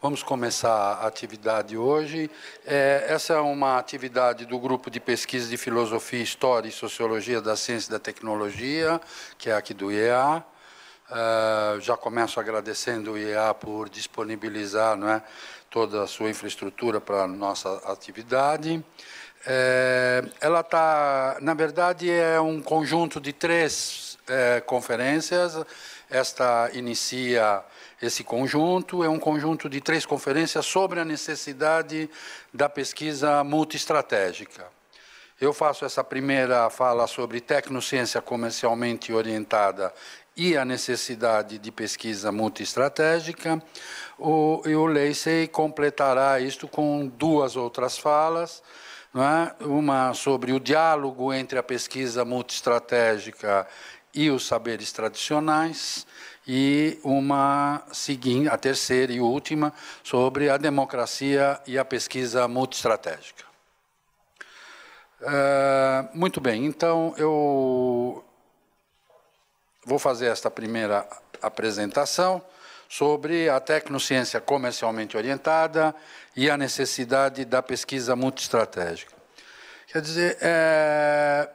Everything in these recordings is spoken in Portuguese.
Vamos começar a atividade hoje. É, essa é uma atividade do Grupo de Pesquisa de Filosofia, História e Sociologia da Ciência e da Tecnologia, que é aqui do IEA. É, já começo agradecendo o IEA por disponibilizar não é, toda a sua infraestrutura para a nossa atividade. É, ela está, na verdade, é um conjunto de três é, conferências. Esta inicia esse conjunto é um conjunto de três conferências sobre a necessidade da pesquisa multiestratégica. Eu faço essa primeira fala sobre tecnociência comercialmente orientada e a necessidade de pesquisa multiestratégica. O, e o Leisei completará isto com duas outras falas. É? Uma sobre o diálogo entre a pesquisa multiestratégica e os saberes tradicionais, e uma seguinte, a terceira e última, sobre a democracia e a pesquisa multiestratégica. Eh, muito bem, então eu vou fazer esta primeira apresentação sobre a tecnociência comercialmente orientada e a necessidade da pesquisa multiestratégica. Quer dizer, é,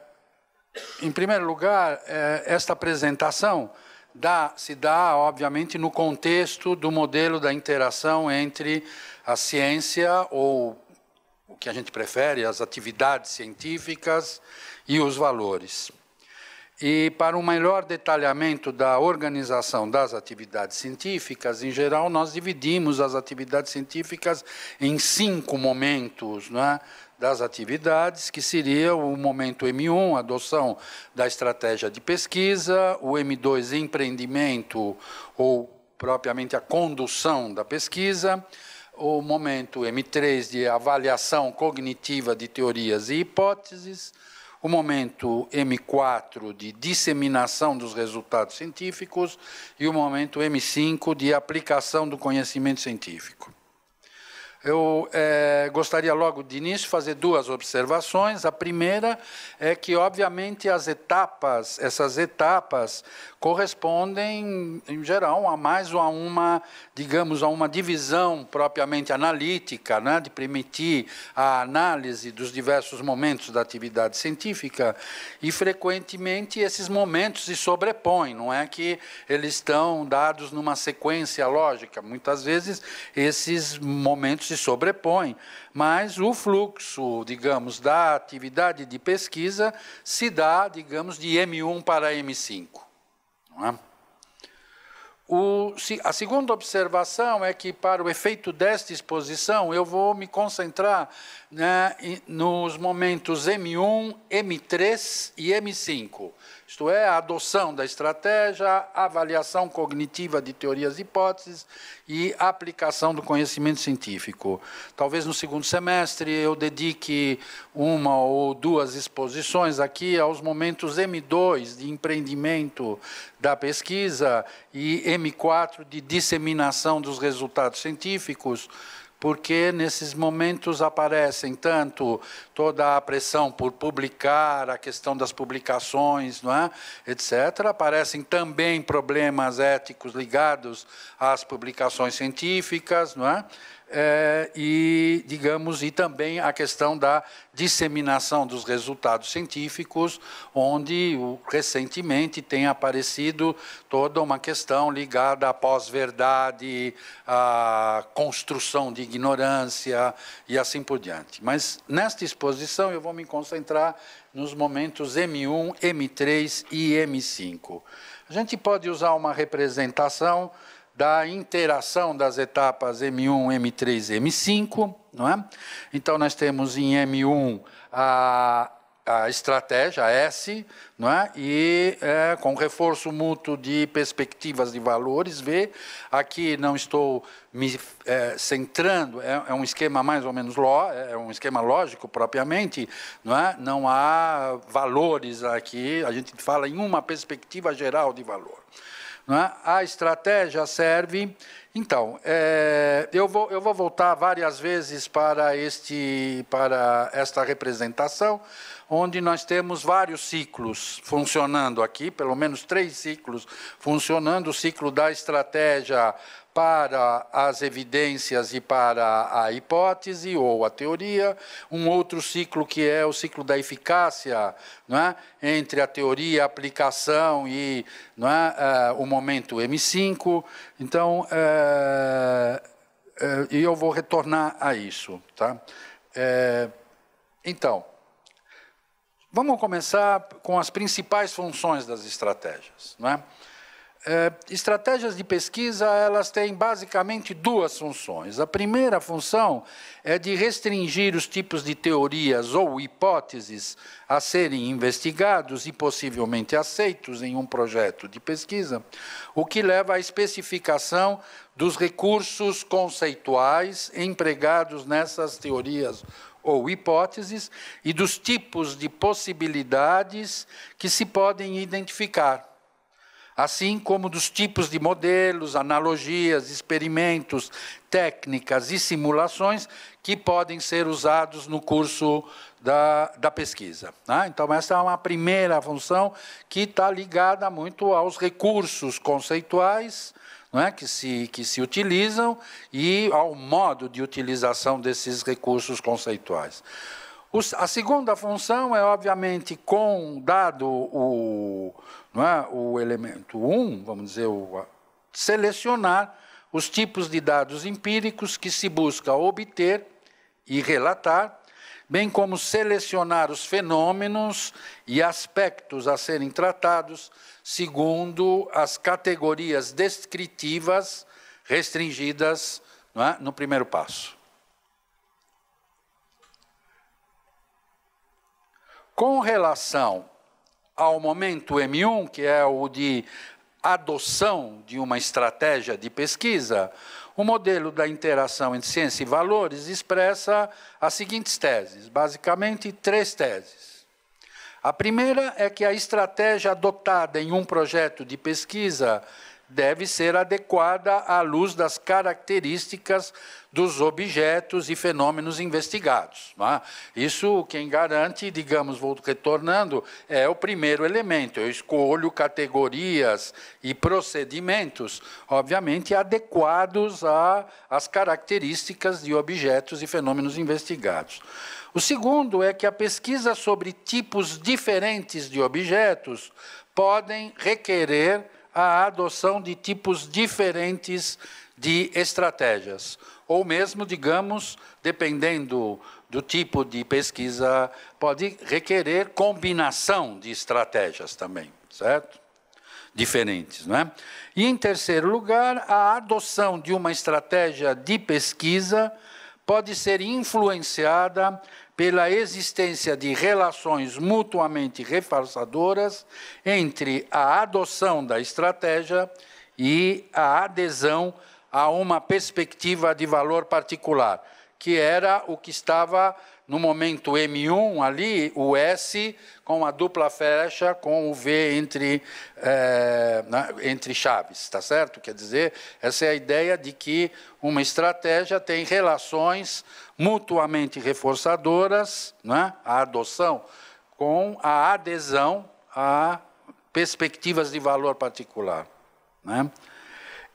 em primeiro lugar, é, esta apresentação dá, se dá, obviamente, no contexto do modelo da interação entre a ciência, ou o que a gente prefere, as atividades científicas e os valores. E para um melhor detalhamento da organização das atividades científicas, em geral, nós dividimos as atividades científicas em cinco momentos, não é? das atividades, que seria o momento M1, adoção da estratégia de pesquisa, o M2, empreendimento ou propriamente a condução da pesquisa, o momento M3 de avaliação cognitiva de teorias e hipóteses, o momento M4 de disseminação dos resultados científicos e o momento M5 de aplicação do conhecimento científico. Eu é, gostaria logo de início fazer duas observações. A primeira é que, obviamente, as etapas, essas etapas correspondem, em geral, a mais ou a uma, digamos, a uma divisão propriamente analítica, né, de permitir a análise dos diversos momentos da atividade científica. E, frequentemente, esses momentos se sobrepõem, não é que eles estão dados numa sequência lógica. Muitas vezes, esses momentos se sobrepõe, mas o fluxo, digamos, da atividade de pesquisa se dá, digamos, de M1 para M5. É? O, a segunda observação é que, para o efeito desta exposição, eu vou me concentrar né, nos momentos M1, M3 e M5 isto é, a adoção da estratégia, a avaliação cognitiva de teorias e hipóteses e a aplicação do conhecimento científico. Talvez no segundo semestre eu dedique uma ou duas exposições aqui aos momentos M2 de empreendimento da pesquisa e M4 de disseminação dos resultados científicos porque nesses momentos aparecem tanto toda a pressão por publicar, a questão das publicações, não é? etc. Aparecem também problemas éticos ligados às publicações científicas, não é? é, e, digamos, e também a questão da disseminação dos resultados científicos, onde recentemente tem aparecido toda uma questão ligada à pós-verdade, à construção de ignorância e assim por diante. Mas nesta exposição eu vou me concentrar nos momentos M1, M3 e M5. A gente pode usar uma representação da interação das etapas M1, M3 M5. Não é? Então, nós temos em M1 a, a estratégia a S, não é? e é, com reforço mútuo de perspectivas de valores V. Aqui não estou me é, centrando, é, é, um esquema mais ou menos ló, é, é um esquema lógico propriamente, não é? Não há valores aqui, a gente fala em uma perspectiva geral de valor. É? A estratégia serve. Então, é, eu, vou, eu vou voltar várias vezes para, este, para esta representação, onde nós temos vários ciclos funcionando aqui, pelo menos três ciclos funcionando: o ciclo da estratégia para as evidências e para a hipótese ou a teoria, um outro ciclo que é o ciclo da eficácia, é entre a teoria, a aplicação e é, eh, o momento M5. Então, é, eu vou retornar a isso. Tá? então, vamos começar com as principais funções das estratégias. Não é? É, estratégias de pesquisa elas têm basicamente duas funções. A primeira função é de restringir os tipos de teorias ou hipóteses a serem investigados e possivelmente aceitos em um projeto de pesquisa, o que leva à especificação dos recursos conceituais empregados nessas teorias ou hipóteses e dos tipos de possibilidades que se podem identificar assim como dos tipos de modelos, analogias, experimentos, técnicas e simulações que podem ser usados no curso da, da pesquisa. Né? Então, essa é uma primeira função que está ligada muito aos recursos conceituais, é? que, se, que se utilizam e ao modo de utilização desses recursos conceituais a segunda função é, obviamente, com dado o, não é, o elemento 1, um, vamos dizer, o, selecionar os tipos de dados empíricos que se busca obter e relatar, bem como selecionar os fenômenos e aspectos a serem tratados segundo as categorias descritivas restringidas é, no primeiro passo. Com relação ao momento M1, que é o de adoção de uma estratégia de pesquisa, o modelo da interação entre ciência e valores expressa as seguintes teses, basicamente três teses. A primeira é que a estratégia adotada em um projeto de pesquisa deve ser adequada à luz das características dos objetos e fenômenos investigados. É? Isso quem garante, digamos, vou retornando, é o primeiro elemento. Eu escolho categorias e procedimentos, obviamente, adequados às características de objetos e fenômenos investigados. O segundo é que a pesquisa sobre tipos diferentes de objetos podem requerer a adoção de tipos diferentes de estratégias, ou mesmo, digamos, dependendo do tipo de pesquisa, pode requerer combinação de estratégias também, certo? Diferentes, não é? E em terceiro lugar, a adoção de uma estratégia de pesquisa pode ser influenciada pela existência de relações mutuamente reforçadoras entre a adoção da estratégia e a adesão a uma perspectiva de valor particular, que era o que estava no momento M1 ali, o S com a dupla flecha com o V entre, é, entre chaves, está certo? Quer dizer, essa é a ideia de que uma estratégia tem relações mutuamente reforçadoras, né? a adoção, com a adesão a perspectivas de valor particular. Né?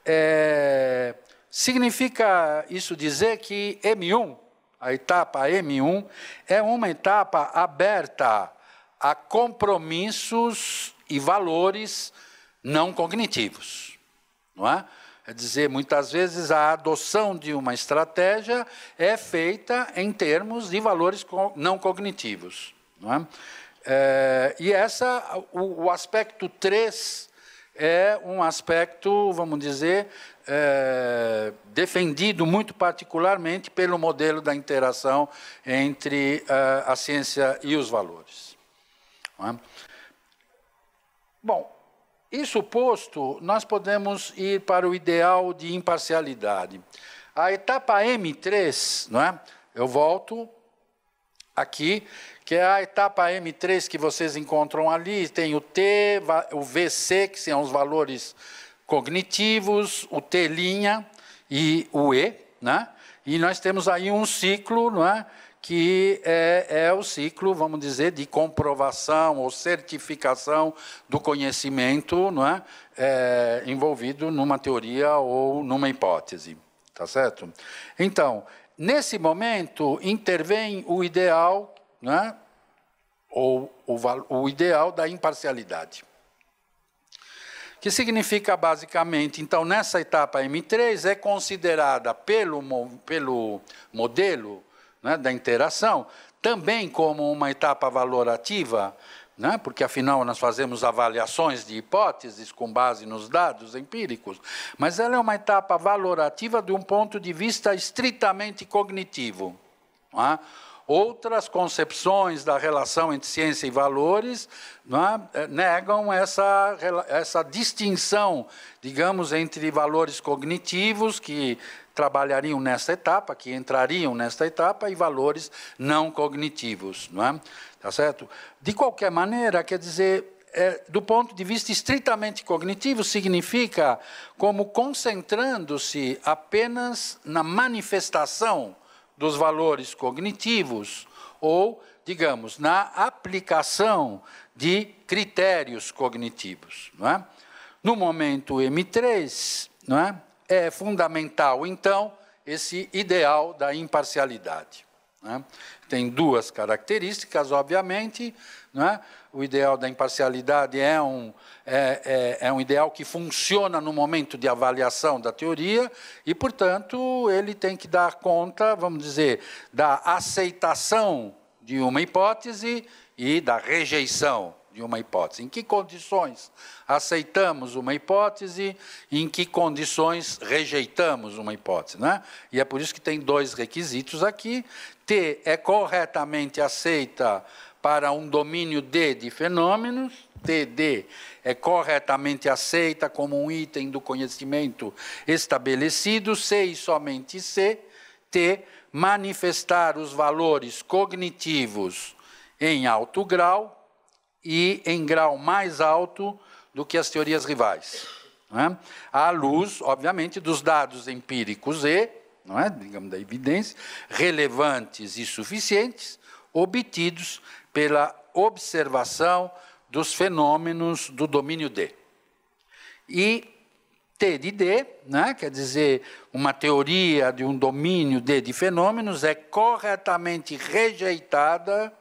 É, significa isso dizer que M1 a etapa M1, é uma etapa aberta a compromissos e valores não cognitivos. Não é? Quer é dizer, muitas vezes a adoção de uma estratégia é feita em termos de valores não cognitivos. Não é? É, e essa, o, o aspecto 3 é um aspecto, vamos dizer, é, defendido muito particularmente pelo modelo da interação entre a, é, a ciência e os valores. É? Bom, isso posto, nós podemos ir para o ideal de imparcialidade. A etapa M3, não é? eu volto aqui, que é a etapa M3 que vocês encontram ali, tem o T, o VC, que são os valores cognitivos, o T' e o E, né? E nós temos aí um ciclo, não é? que é, é, o ciclo, vamos dizer, de comprovação ou certificação do conhecimento não é? é? envolvido numa teoria ou numa hipótese. Tá certo? Então, nesse momento, intervém o ideal né? ou o, o ideal da imparcialidade. Que significa basicamente, então, nessa etapa M3 é considerada pelo, pelo modelo né, da interação também como uma etapa valorativa, né, porque afinal nós fazemos avaliações de hipóteses com base nos dados empíricos, mas ela é uma etapa valorativa de um ponto de vista estritamente cognitivo. Não é? outras concepções da relação entre ciência e valores é? Eh, negam essa, essa distinção, digamos, entre valores cognitivos, que trabalhariam nesta etapa, que entrariam nesta etapa, e valores não cognitivos. Não é? tá certo? De qualquer maneira, quer dizer, é, do ponto de vista estritamente cognitivo, significa como concentrando-se apenas na manifestação dos valores cognitivos ou, digamos, na aplicação de critérios cognitivos. É? No momento M3, é? é? fundamental, então, esse ideal da imparcialidade. É? Tem duas características, obviamente, é? O ideal da imparcialidade é um, é, é, é, um ideal que funciona no momento de avaliação da teoria e, portanto, ele tem que dar conta, vamos dizer, da aceitação de uma hipótese e da rejeição de uma hipótese. Em que condições aceitamos uma hipótese e em que condições rejeitamos uma hipótese? Né? E é por isso que tem dois requisitos aqui: T é corretamente aceita para um domínio D de fenômenos, TD é corretamente aceita como um item do conhecimento estabelecido, C e somente C, T, manifestar os valores cognitivos em alto grau e em grau mais alto do que as teorias rivais. É? À luz, obviamente, dos dados empíricos E, é? digamos da evidência, relevantes e suficientes, obtidos pela observação dos fenômenos do domínio D. E T de D, né, quer dizer, uma teoria de um domínio D de fenômenos, é corretamente rejeitada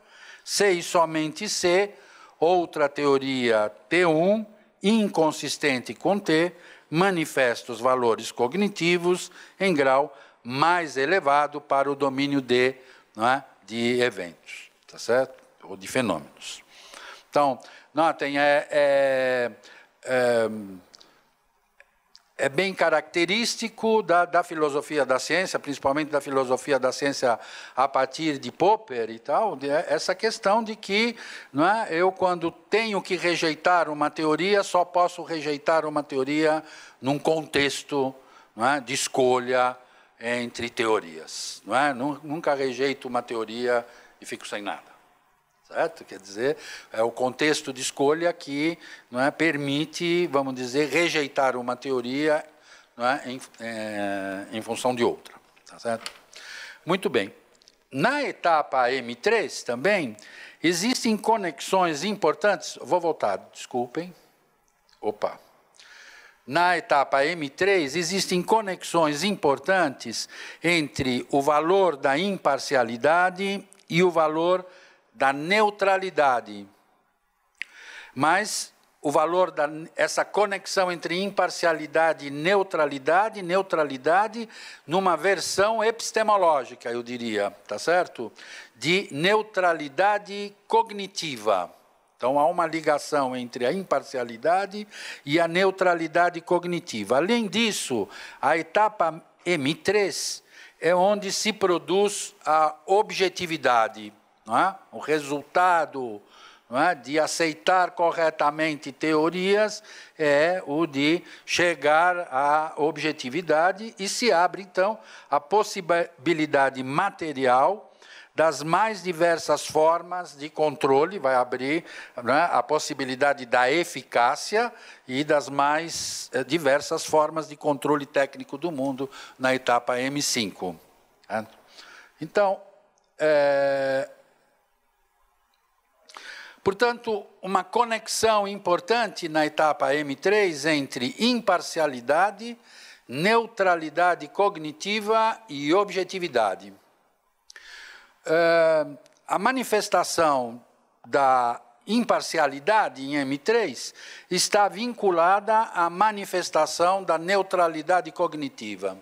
se e somente se outra teoria T1, inconsistente com T, manifesta os valores cognitivos em grau mais elevado para o domínio D né, de eventos. Tá certo? ou de fenômenos. Então, notem, é, é, é, é bem característico da, da, filosofia da ciência, principalmente da filosofia da ciência a partir de Popper e tal, de, é, essa questão de que não é, eu, quando tenho que rejeitar uma teoria, só posso rejeitar uma teoria num contexto é, de escolha entre teorias. Não é? Nunca rejeito uma teoria e fico sem nada. Certo? Quer dizer, é o contexto de escolha que é, permite, vamos dizer, rejeitar uma teoria é, em, é, em, função de outra. Tá certo? Muito bem. Na etapa M3 também existem conexões importantes. Vou voltar, desculpem. Opa. Na etapa M3 existem conexões importantes entre o valor da imparcialidade e o valor da da neutralidade. Mas o valor dessa conexão entre imparcialidade e neutralidade, neutralidade numa versão epistemológica, eu diria, tá certo? De neutralidade cognitiva. Então há uma ligação entre a imparcialidade e a neutralidade cognitiva. Além disso, a etapa M3 é onde se produz a objetividade não é? o resultado é? de aceitar corretamente teorias é o de chegar à objetividade e se abre, então, a possibilidade material das mais diversas formas de controle, vai abrir né, a possibilidade da eficácia e das mais eh, diversas formas de controle técnico do mundo na etapa M5. Né? Então, é, Portanto, uma conexão importante na etapa M3 entre imparcialidade, neutralidade cognitiva e objetividade. Uh, a manifestação da imparcialidade em M3 está vinculada à manifestação da neutralidade cognitiva.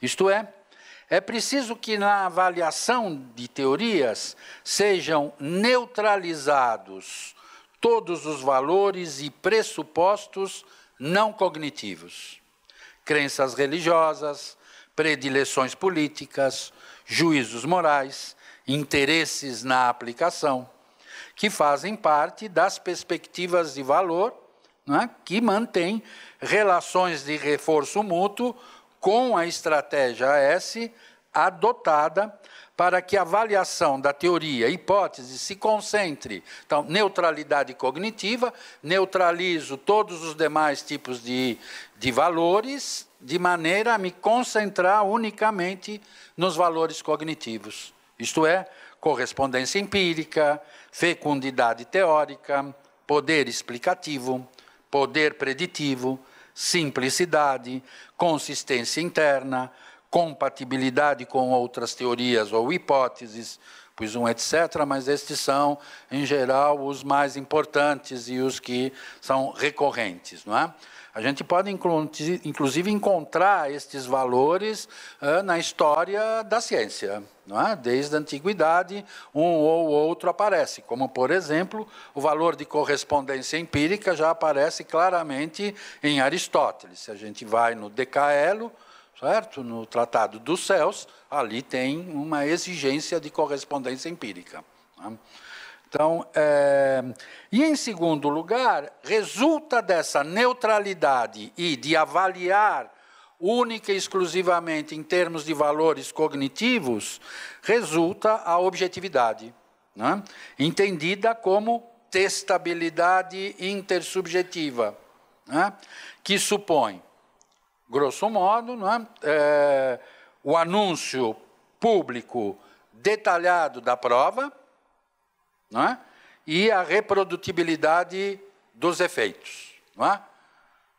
Isto é, é preciso que na avaliação de teorias sejam neutralizados todos os valores e pressupostos não cognitivos. Crenças religiosas, predileções políticas, juízos morais, interesses na aplicação, que fazem parte das perspectivas de valor é? que mantém relações de reforço mútuo com a estratégia AS adotada para que a avaliação da teoria, hipótese, se concentre. Então, neutralidade cognitiva, neutralizo todos os demais tipos de, de valores, de maneira a me concentrar unicamente nos valores cognitivos. Isto é, correspondência empírica, fecundidade teórica, poder explicativo, poder preditivo, simplicidade, consistência interna, compatibilidade com outras teorias ou hipóteses, pois um etc., mas estes são, em geral, os mais importantes e os que são recorrentes. Não é? A gente pode, inclusive, encontrar estes valores na história da ciência. É? Desde a antiguidade, um ou outro aparece, como, por exemplo, o valor de correspondência empírica já aparece claramente em Aristóteles. Se a gente vai no Decaelo, certo? no Tratado dos Céus, ali tem uma exigência de correspondência empírica. É? Então, é... e em segundo lugar, resulta dessa neutralidade e de avaliar única e exclusivamente em termos de valores cognitivos, resulta a objetividade, né? entendida como testabilidade intersubjetiva, né? que supõe, grosso modo, né? é, o anúncio público detalhado da prova não é? e a reprodutibilidade dos efeitos. Não é?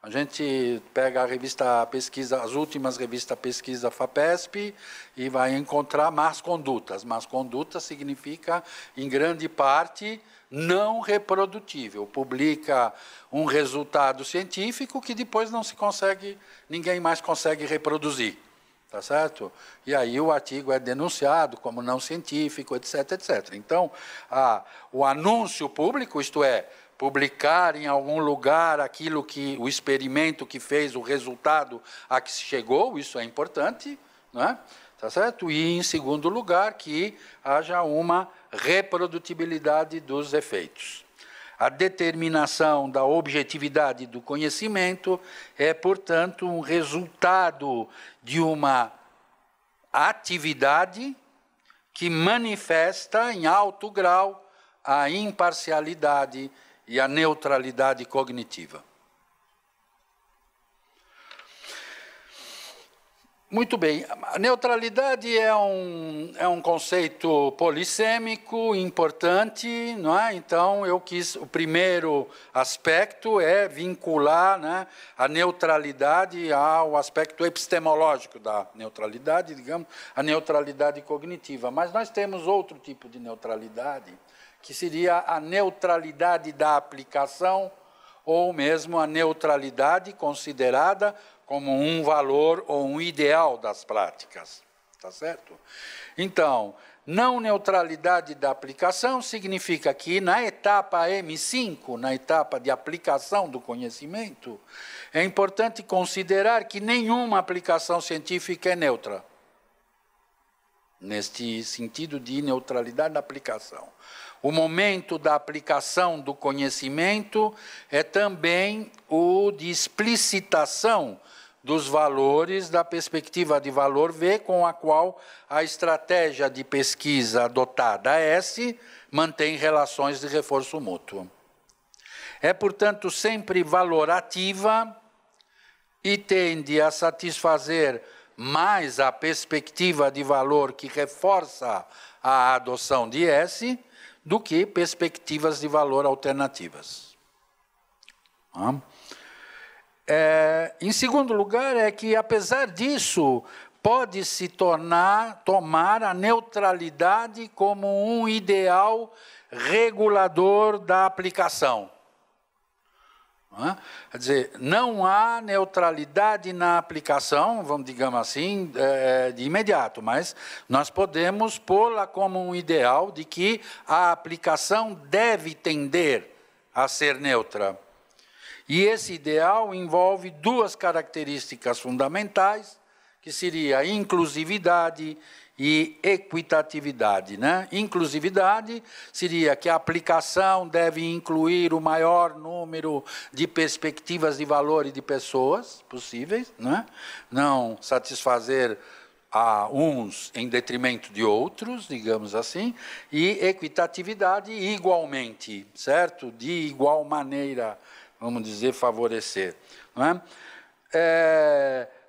A gente pega a revista pesquisa, as últimas revistas pesquisa FAPESP e vai encontrar más condutas. Más condutas significa, em grande parte, não reprodutível. Publica um resultado científico que depois não se consegue, ninguém mais consegue reproduzir tá certo? E aí o artigo é denunciado como não científico, etc, etc. Então, a, o anúncio público, isto é, publicar em algum lugar aquilo que o experimento que fez, o resultado a que se chegou, isso é importante, é? tá certo? E em segundo lugar, que haja uma reprodutibilidade dos efeitos. A determinação da objetividade do conhecimento é, portanto, um resultado de uma atividade que manifesta em alto grau a imparcialidade e a neutralidade cognitiva. Muito bem. A neutralidade é um, é um conceito polissêmico importante, não é? Então, eu quis. O primeiro aspecto é vincular né, a neutralidade ao aspecto epistemológico da neutralidade, digamos, a neutralidade cognitiva. Mas nós temos outro tipo de neutralidade, que seria a neutralidade da aplicação ou mesmo a neutralidade considerada como um valor ou um ideal das práticas. está certo? Então, não neutralidade da aplicação significa que na etapa M5, na etapa de aplicação do conhecimento, é importante considerar que nenhuma aplicação científica é neutra. Neste sentido de neutralidade da aplicação. O momento da aplicação do conhecimento é também o de explicitação dos valores da perspectiva de valor V, com a qual a estratégia de pesquisa adotada S mantém relações de reforço mútuo. É, portanto, sempre valorativa e tende a satisfazer mais a perspectiva de valor que reforça a adoção de S do que perspectivas de valor alternativas. Tá? É, em segundo lugar, é que, apesar disso, pode-se tornar, tomar a neutralidade como um ideal regulador da aplicação. Né? Quer dizer, não há neutralidade na aplicação, vamos digamos assim, é, de imediato, mas nós podemos pô-la como um ideal de que a aplicação deve tender a ser neutra. E esse ideal envolve duas características fundamentais, que seria a inclusividade e equitatividade. Né? Inclusividade seria que a aplicação deve incluir o maior número de perspectivas de valor e de pessoas possíveis, né? não satisfazer a uns em detrimento de outros, digamos assim, e equitatividade igualmente, certo? De igual maneira, vamos dizer, favorecer. Não né? é? é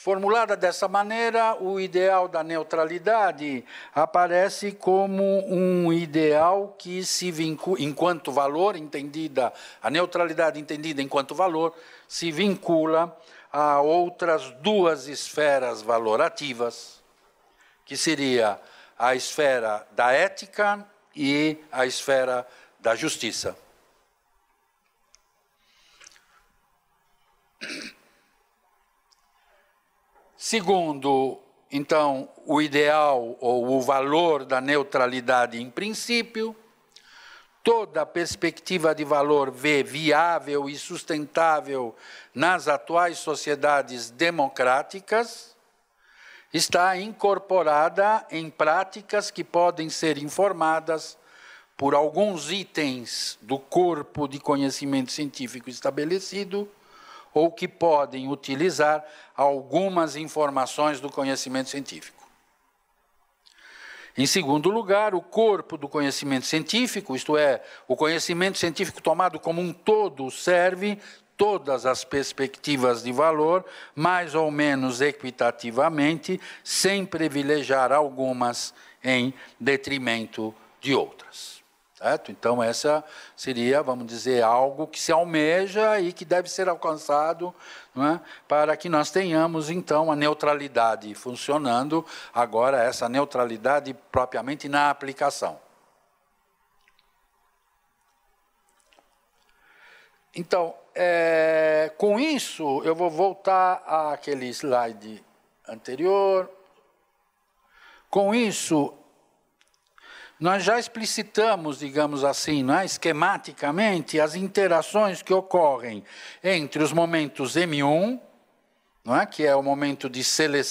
Formulada dessa maneira, o ideal da neutralidade aparece como um ideal que se vincula, enquanto valor entendida, a neutralidade entendida enquanto valor, se vincula a outras duas esferas valorativas, que seria a esfera da ética e a esfera da justiça. Segundo, então, o ideal ou o valor da neutralidade em princípio, toda perspectiva de valor V viável e sustentável nas atuais sociedades democráticas está incorporada em práticas que podem ser informadas por alguns itens do corpo de conhecimento científico estabelecido ou que podem utilizar algumas informações do conhecimento científico. Em segundo lugar, o corpo do conhecimento científico, isto é, o conhecimento científico tomado como um todo, serve todas as perspectivas de valor, mais ou menos equitativamente, sem privilegiar algumas em detrimento de outras. Certo? Então, essa seria, vamos dizer, algo que se almeja e que deve ser alcançado é? para que nós tenhamos, então, a neutralidade funcionando, agora, essa neutralidade propriamente na aplicação. Então, é, com isso, eu vou voltar àquele slide anterior. Com isso, nós já explicitamos, digamos assim, é, esquematicamente, as interações que ocorrem entre os momentos M1, é? que é o momento de,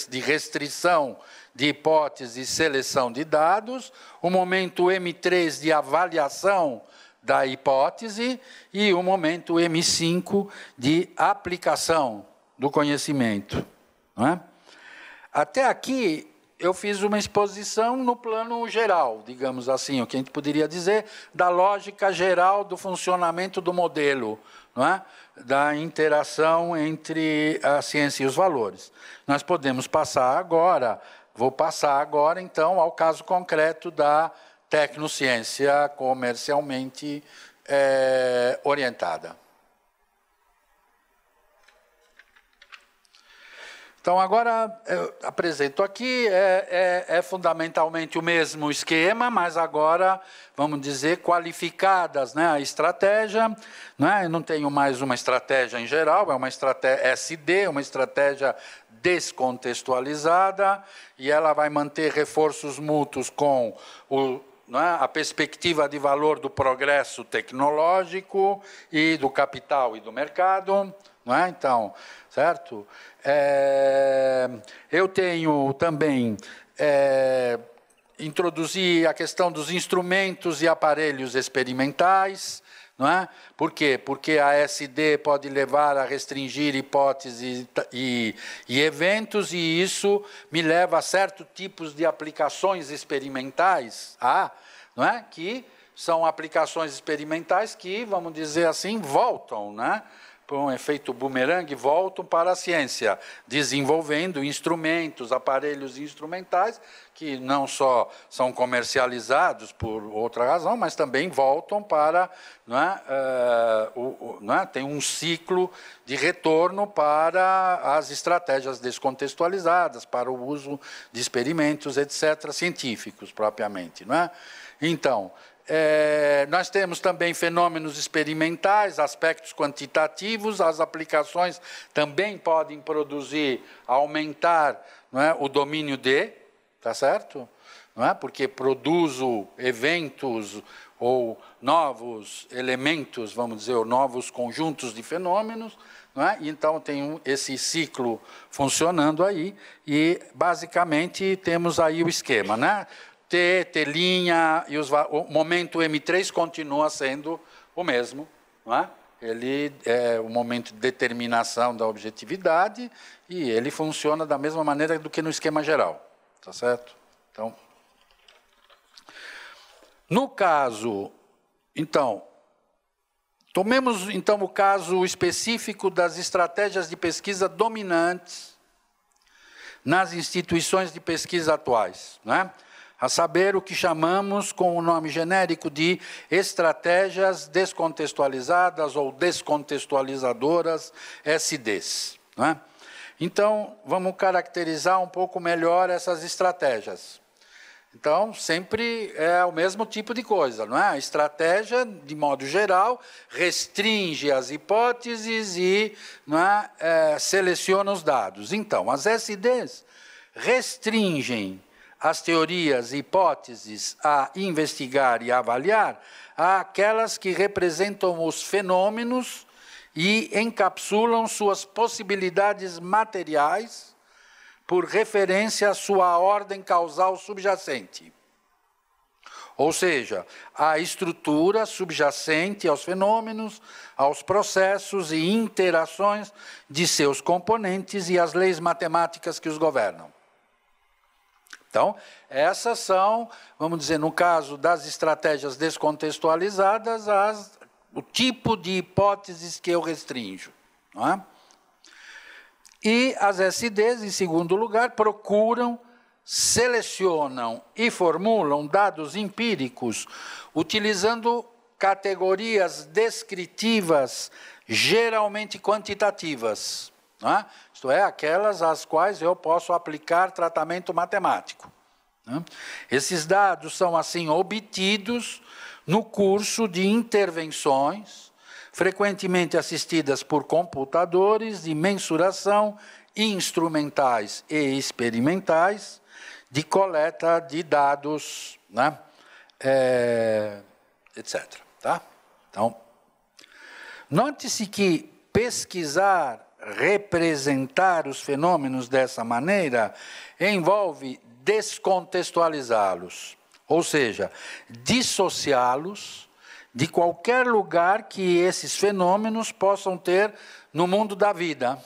de, restrição de hipótese e seleção de dados, o momento M3 de avaliação da hipótese e o momento M5 de aplicação do conhecimento. É? Até aqui, eu fiz uma exposição no plano geral, digamos assim, o que a gente poderia dizer, da lógica geral do funcionamento do modelo, não é? da interação entre a ciência e os valores. Nós podemos passar agora, vou passar agora, então, ao caso concreto da tecnociência comercialmente é, orientada. Então, agora, eu apresento aqui, é, é, é, fundamentalmente o mesmo esquema, mas agora, vamos dizer, qualificadas né, a estratégia. Né, eu não tenho mais uma estratégia em geral, é uma estratégia SD, uma estratégia descontextualizada, e ela vai manter reforços mútuos com o, né, a perspectiva de valor do progresso tecnológico e do capital e do mercado. Não é? Então, certo? É, eu tenho também é, a questão dos instrumentos e aparelhos experimentais. Não é? Por quê? Porque a SD pode levar a restringir hipóteses e, e eventos, e isso me leva a certos tipos de aplicações experimentais, ah, não é? que são aplicações experimentais que, vamos dizer assim, voltam. Não é? um efeito é bumerangue, voltam para a ciência, desenvolvendo instrumentos, aparelhos instrumentais, que não só são comercializados por outra razão, mas também voltam para. Não é, uh, o, não é, tem um ciclo de retorno para as estratégias descontextualizadas, para o uso de experimentos, etc., científicos propriamente. Não é? Então, é, nós temos também fenômenos experimentais, aspectos quantitativos, as aplicações também podem produzir, aumentar é, o domínio de, tá certo? Não é? Porque produzo eventos ou novos elementos, vamos dizer, ou novos conjuntos de fenômenos, não é? então tem um, esse ciclo funcionando aí e basicamente temos aí o esquema, né? T, telinha e os, o momento M3 continua sendo o mesmo, não é? Ele é o momento de determinação da objetividade e ele funciona da mesma maneira do que no esquema geral, está certo? Então, no caso, então, tomemos então o caso específico das estratégias de pesquisa dominantes nas instituições de pesquisa atuais, não é? a saber, o que chamamos com o nome genérico de estratégias descontextualizadas ou descontextualizadoras SDs. É? Então, vamos caracterizar um pouco melhor essas estratégias. Então, sempre é o mesmo tipo de coisa, não é? A estratégia, de modo geral, restringe as hipóteses e é? É, seleciona os dados. Então, as SDs restringem as teorias e hipóteses a investigar e avaliar aquelas que representam os fenômenos e encapsulam suas possibilidades materiais por referência à sua ordem causal subjacente. Ou seja, a estrutura subjacente aos fenômenos, aos processos e interações de seus componentes e às leis matemáticas que os governam. Então, essas são, vamos dizer, no caso das estratégias descontextualizadas, as, o tipo de hipóteses que eu restringo. É? E as SDs, em segundo lugar, procuram, selecionam e formulam dados empíricos utilizando categorias descritivas, geralmente quantitativas né? isto é, aquelas às quais eu posso aplicar tratamento matemático. Né? Esses dados são, assim, obtidos no curso de intervenções, frequentemente assistidas por computadores de mensuração instrumentais e experimentais, de coleta de dados, né? é, etc. Tá? Então, note-se que pesquisar representar os fenômenos dessa maneira envolve descontextualizá-los, ou seja, dissociá-los de qualquer lugar que esses fenômenos possam ter no mundo da vida,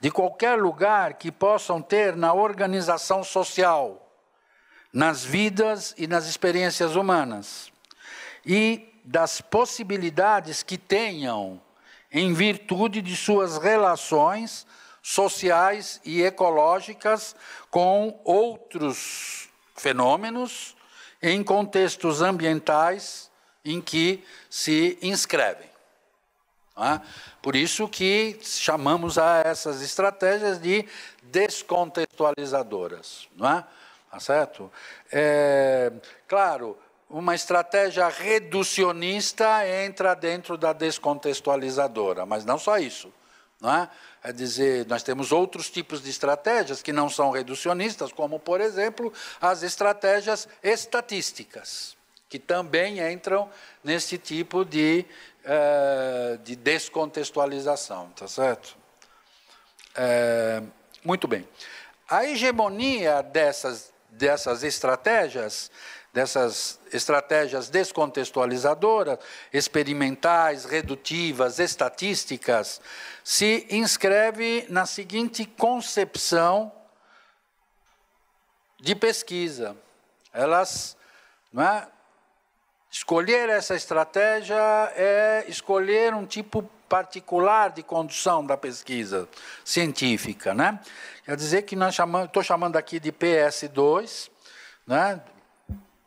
de qualquer lugar que possam ter na organização social, nas vidas e nas experiências humanas, e das possibilidades que tenham em virtude de suas relações sociais e ecológicas com outros fenômenos em contextos ambientais em que se inscrevem. É? Por isso que chamamos a essas estratégias de descontextualizadoras. Não é? Tá certo? É, claro, uma estratégia reducionista entra dentro da descontextualizadora, mas não só isso. Não é? é dizer, nós temos outros tipos de estratégias que não são reducionistas, como, por exemplo, as estratégias estatísticas, que também entram nesse tipo de, eh, de descontextualização. Tá certo? É, muito bem. A hegemonia dessas, dessas estratégias dessas estratégias descontextualizadoras, experimentais, redutivas, estatísticas, se inscreve na seguinte concepção de pesquisa. Elas, não é? Escolher essa estratégia é escolher um tipo particular de condução da pesquisa científica, né? Quer dizer que nós chamamos, estou chamando aqui de PS2, né?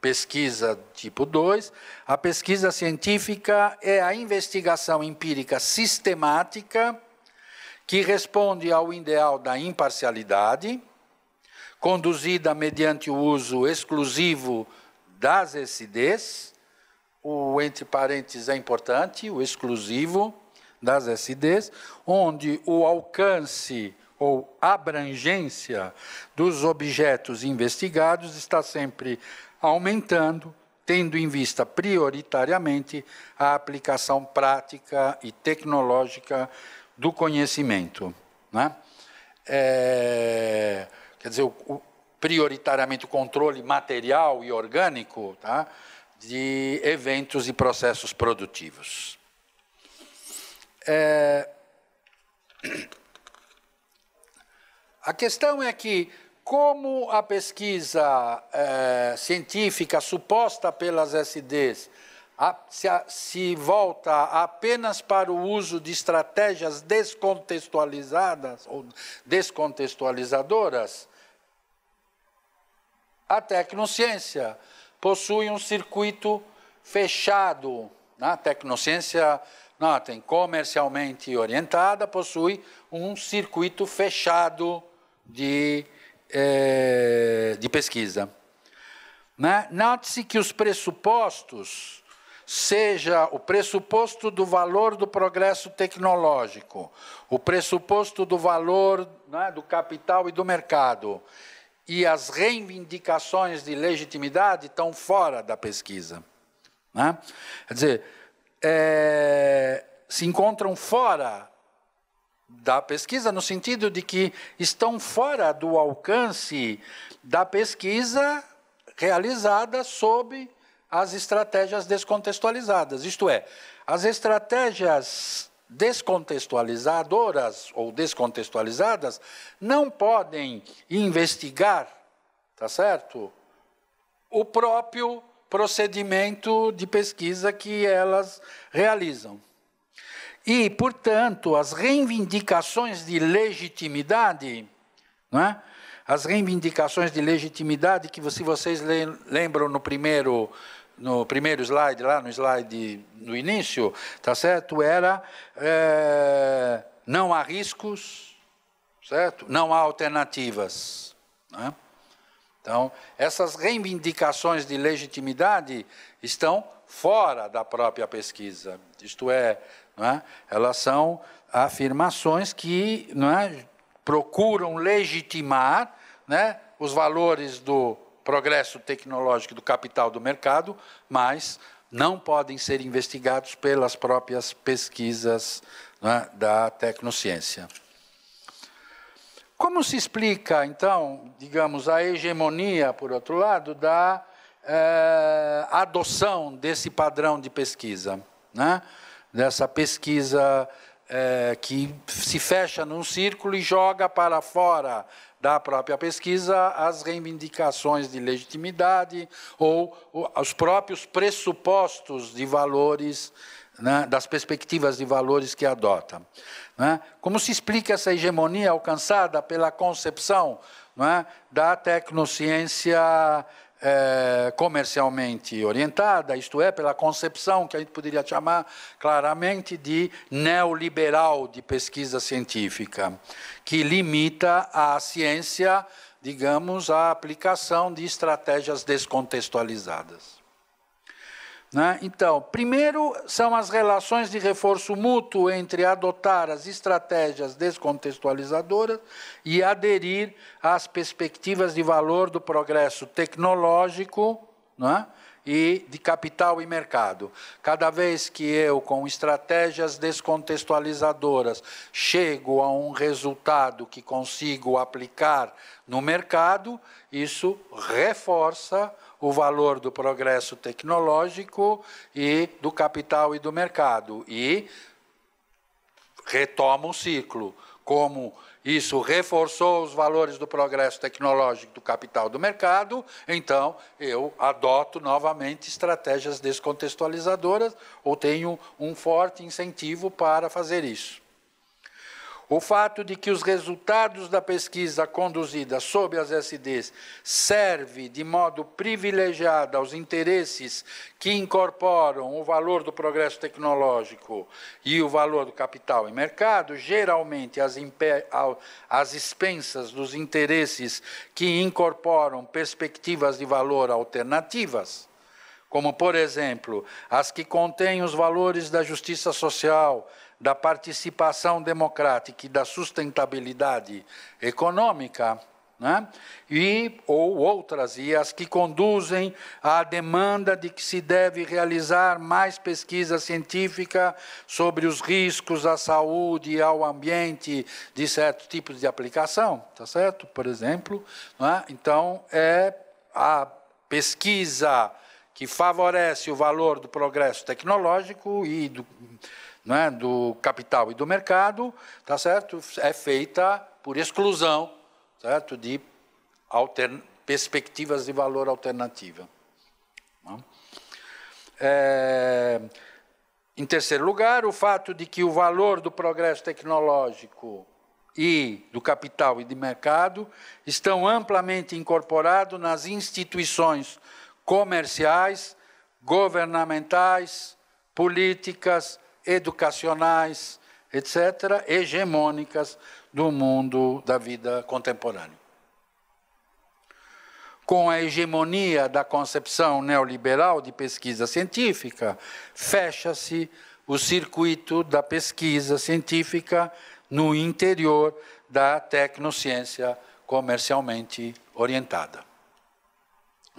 Pesquisa tipo 2. A pesquisa científica é a investigação empírica sistemática que responde ao ideal da imparcialidade, conduzida mediante o uso exclusivo das SDs. O entre parênteses é importante, o exclusivo das SDs, onde o alcance ou abrangência dos objetos investigados está sempre aumentando, tendo em vista prioritariamente a aplicação prática e tecnológica do conhecimento. Né? É, quer dizer, o, o, prioritariamente o controle material e orgânico tá? de eventos e processos produtivos. É, a questão é que como a pesquisa é, científica suposta pelas SDs a, se, a, se volta apenas para o uso de estratégias descontextualizadas ou descontextualizadoras, a tecnociência possui um circuito fechado. Né? A tecnociência, notem, né, comercialmente orientada, possui um circuito fechado de é, de pesquisa. Né? Note-se que os pressupostos, seja o pressuposto do valor do progresso tecnológico, o pressuposto do valor né, do capital e do mercado, e as reivindicações de legitimidade estão fora da pesquisa. Né? Quer dizer, é, se encontram fora da pesquisa, no sentido de que estão fora do alcance da pesquisa realizada sob as estratégias descontextualizadas. Isto é, as estratégias descontextualizadoras ou descontextualizadas não podem investigar, tá certo? O próprio procedimento de pesquisa que elas realizam. E, portanto, as reivindicações de legitimidade, não é? as reivindicações de legitimidade que, se vocês lembram no primeiro, no primeiro slide, lá no slide no início, tá certo? Era é, não há riscos, certo? Não há alternativas. Né? Então, essas reivindicações de legitimidade estão fora da própria pesquisa, isto é, é? Elas são afirmações que é? procuram legitimar né, os valores do progresso tecnológico do capital do mercado, mas não podem ser investigados pelas próprias pesquisas é? da tecnociência. Como se explica, então, digamos, a hegemonia, por outro lado, da eh, adoção desse padrão de pesquisa? Né? dessa pesquisa é, que se fecha num círculo e joga para fora da própria pesquisa as reivindicações de legitimidade ou, os próprios pressupostos de valores, né, das perspectivas de valores que adota. Né? Como se explica essa hegemonia alcançada pela concepção né, da tecnociência é, comercialmente orientada, isto é, pela concepção que a gente poderia chamar claramente de neoliberal de pesquisa científica, que limita a ciência, digamos, à aplicação de estratégias descontextualizadas. Né? Então, primeiro são as relações de reforço mútuo entre adotar as estratégias descontextualizadoras e aderir às perspectivas de valor do progresso tecnológico né? e de capital e mercado. Cada vez que eu, com estratégias descontextualizadoras, chego a um resultado que consigo aplicar no mercado, isso reforça o valor do progresso tecnológico e do capital e do mercado. E retoma o ciclo. Como isso reforçou os valores do progresso tecnológico do capital do mercado, então eu adoto novamente estratégias descontextualizadoras ou tenho um forte incentivo para fazer isso. O fato de que os resultados da pesquisa conduzida sob as SDs serve de modo privilegiado aos interesses que incorporam o valor do progresso tecnológico e o valor do capital e mercado, geralmente às, às expensas dos interesses que incorporam perspectivas de valor alternativas como, por exemplo, as que contêm os valores da justiça social, da participação democrática e da sustentabilidade econômica, né? e ou outras, e as que conduzem à demanda de que se deve realizar mais pesquisa científica sobre os riscos à saúde e ao ambiente de certos tipos de aplicação, tá certo? Por exemplo, né? então é a pesquisa que favorece o valor do progresso tecnológico e do né, do capital e do mercado, tá certo? É feita por exclusão, certo? De altern... perspectivas de valor alternativa. Tá? É... Em terceiro lugar, o fato de que o valor do progresso tecnológico e do capital e de mercado estão amplamente incorporados nas instituições comerciais, governamentais, políticas, educacionais, etc., hegemônicas do mundo da vida contemporânea. Com a hegemonia da concepção neoliberal de pesquisa científica, fecha-se o circuito da pesquisa científica no interior da tecnociência comercialmente orientada.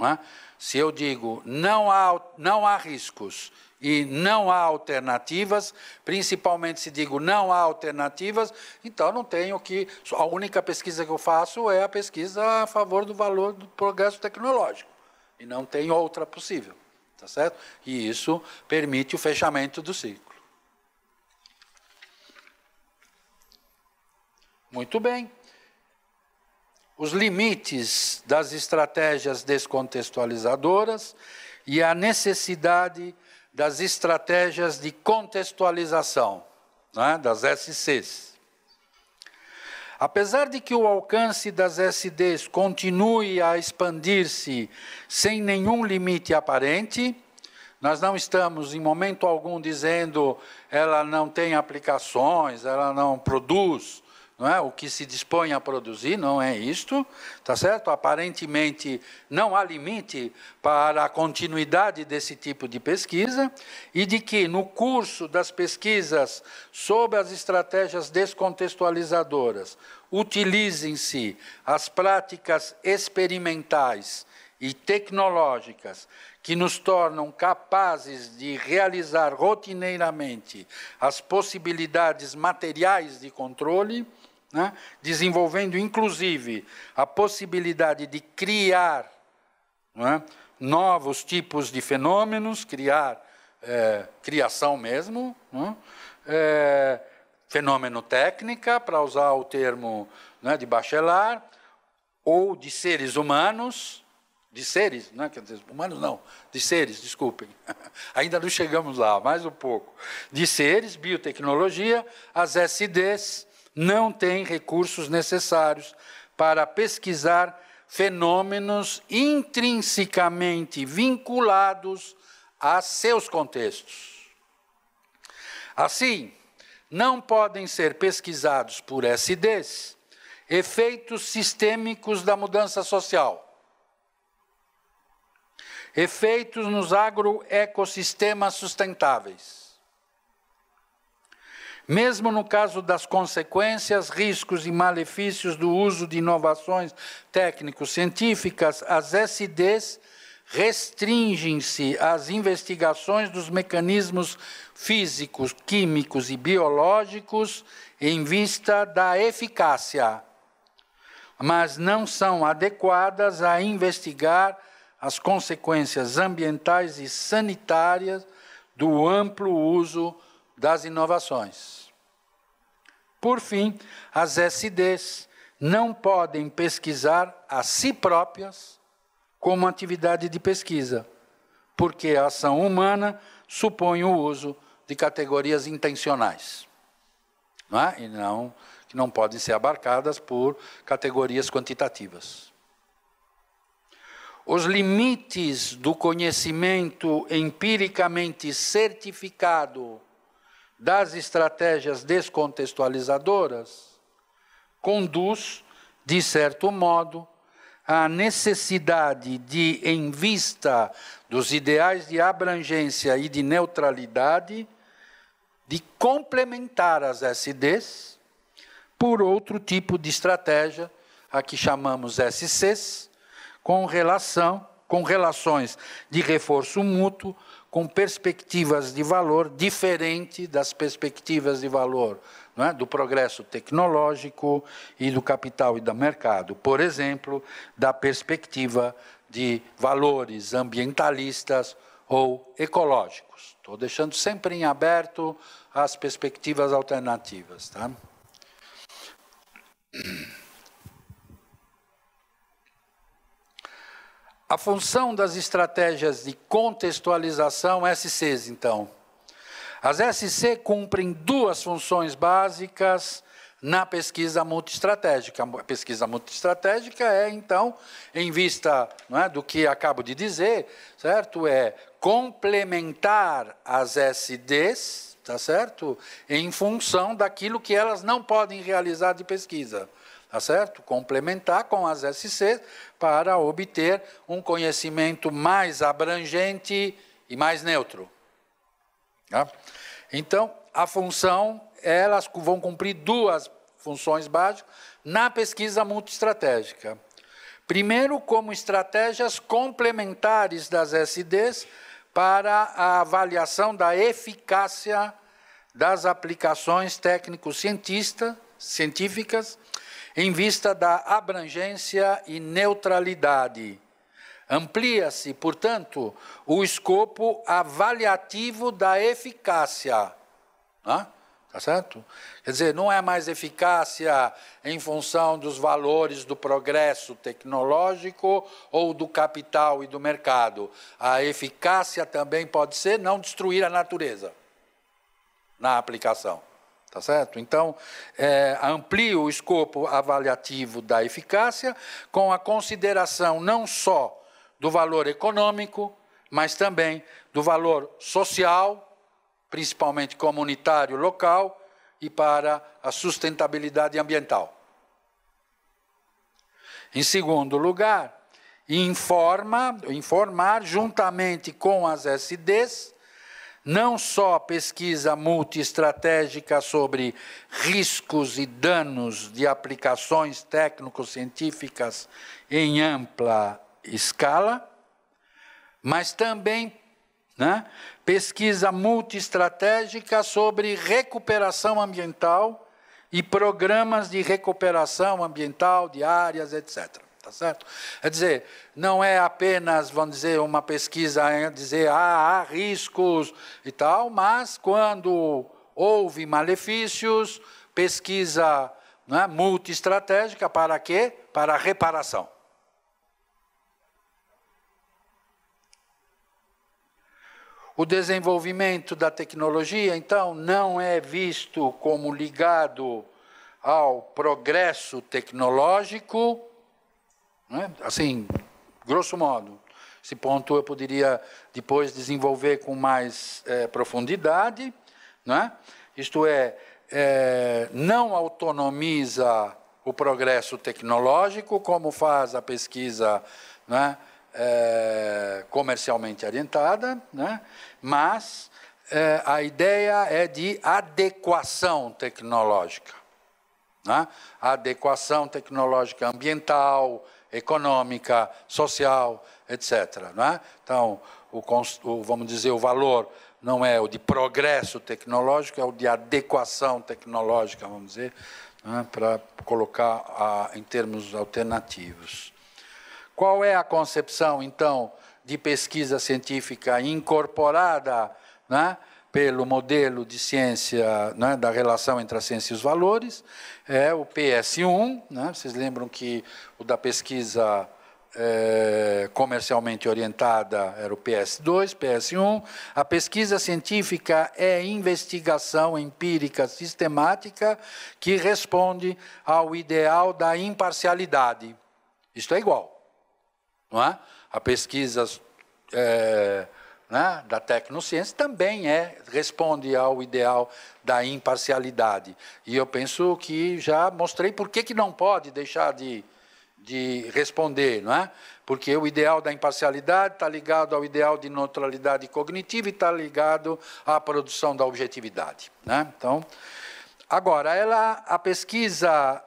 É? Se eu digo não há, não há riscos e não há alternativas, principalmente se digo não há alternativas, então não tenho que. A única pesquisa que eu faço é a pesquisa a favor do valor do progresso tecnológico. E não tem outra possível. Tá certo? E isso permite o fechamento do ciclo. Muito bem. Os limites das estratégias descontextualizadoras e a necessidade das estratégias de contextualização, né, das SCs. Apesar de que o alcance das SDs continue a expandir-se sem nenhum limite aparente, nós não estamos em momento algum dizendo ela não tem aplicações, ela não produz não é? O que se dispõe a produzir não é isto, tá certo? Aparentemente não há limite para a continuidade desse tipo de pesquisa e de que no curso das pesquisas sobre as estratégias descontextualizadoras utilizem-se as práticas experimentais e tecnológicas que nos tornam capazes de realizar rotineiramente as possibilidades materiais de controle né? desenvolvendo inclusive a possibilidade de criar né, novos tipos de fenômenos, criar é, criação mesmo, né? é, fenômeno técnica, para usar o termo né, de Bachelard, ou de seres humanos, de seres, não né, quer dizer, humanos não, de seres, desculpem. Ainda não chegamos lá, mais um pouco. De seres, biotecnologia, as SDs, não tem recursos necessários para pesquisar fenômenos intrinsecamente vinculados a seus contextos. Assim, não podem ser pesquisados por SDs efeitos sistêmicos da mudança social, efeitos nos agroecossistemas sustentáveis, mesmo no caso das consequências, riscos e malefícios do uso de inovações técnico-científicas, as SDs restringem-se às investigações dos mecanismos físicos, químicos e biológicos em vista da eficácia, mas não são adequadas a investigar as consequências ambientais e sanitárias do amplo uso das inovações. Por fim, as SDs não podem pesquisar a si próprias como atividade de pesquisa, porque a ação humana supõe o uso de categorias intencionais, não é? e não, que não podem ser abarcadas por categorias quantitativas. Os limites do conhecimento empiricamente certificado das estratégias descontextualizadoras conduz, de certo modo, à necessidade de, em vista dos ideais de abrangência e de neutralidade, de complementar as SDs por outro tipo de estratégia, a que chamamos SCs, com relação com relações de reforço mútuo com perspectivas de valor diferente das perspectivas de valor é? do progresso tecnológico e do capital e do mercado. Por exemplo, da perspectiva de valores ambientalistas ou ecológicos. Estou deixando sempre em aberto as perspectivas alternativas. Tá? A função das estratégias de contextualização SCs, então. As SC cumprem duas funções básicas na pesquisa multiestratégica. A pesquisa multiestratégica é, então, em vista é, do que acabo de dizer, certo? É complementar as SDs, tá certo? Em função daquilo que elas não podem realizar de pesquisa tá certo? Complementar com as SCs para obter um conhecimento mais abrangente e mais neutro. Tá? Então, a função, elas vão cumprir duas funções básicas na pesquisa multiestratégica. Primeiro, como estratégias complementares das SDs para a avaliação da eficácia das aplicações técnico-científicas em vista da abrangência e neutralidade. Amplia-se, portanto, o escopo avaliativo da eficácia. Né? Tá certo? Quer dizer, não é mais eficácia em função dos valores do progresso tecnológico ou do capital e do mercado. A eficácia também pode ser não destruir a natureza na aplicação. Tá certo? Então, é, amplia o escopo avaliativo da eficácia com a consideração não só do valor econômico, mas também do valor social, principalmente comunitário local, e para a sustentabilidade ambiental. Em segundo lugar, informa, informar juntamente com as SDs não só pesquisa multiestratégica sobre riscos e danos de aplicações técnico-científicas em ampla escala, mas também né, pesquisa multiestratégica sobre recuperação ambiental e programas de recuperação ambiental de áreas, etc tá certo? É dizer, não é apenas, vamos dizer, uma pesquisa, é dizer, ah, há riscos e tal, mas quando houve malefícios, pesquisa né, multiestratégica para quê? Para reparação. O desenvolvimento da tecnologia, então, não é visto como ligado ao progresso tecnológico, é? Assim, grosso modo. Esse ponto eu poderia depois desenvolver com mais eh, é, profundidade. Isto é, é, não autonomiza o progresso tecnológico, como faz a pesquisa é, eh, comercialmente orientada, é? mas é, a ideia é de adequação tecnológica. Né, adequação tecnológica ambiental, econômica, social, etc. Não é? Então, o, vamos dizer, o valor não é o de progresso tecnológico, é o de adequação tecnológica, vamos dizer, é? para colocar a, em termos alternativos. Qual é a concepção, então, de pesquisa científica incorporada? Não é? pelo modelo de ciência, né, da relação entre a ciência e os valores, é o PS1. Né, vocês lembram que o da pesquisa é, comercialmente orientada era o PS2, PS1. A pesquisa científica é investigação empírica sistemática que responde ao ideal da imparcialidade. Isto é igual. Não é? A pesquisa. É, né, da tecnociência também é responde ao ideal da imparcialidade. E eu penso que já mostrei por que, que não pode deixar de, de responder, não é? Porque o ideal da imparcialidade está ligado ao ideal de neutralidade cognitiva e está ligado à produção da objetividade. Né? Então, agora, ela, a pesquisa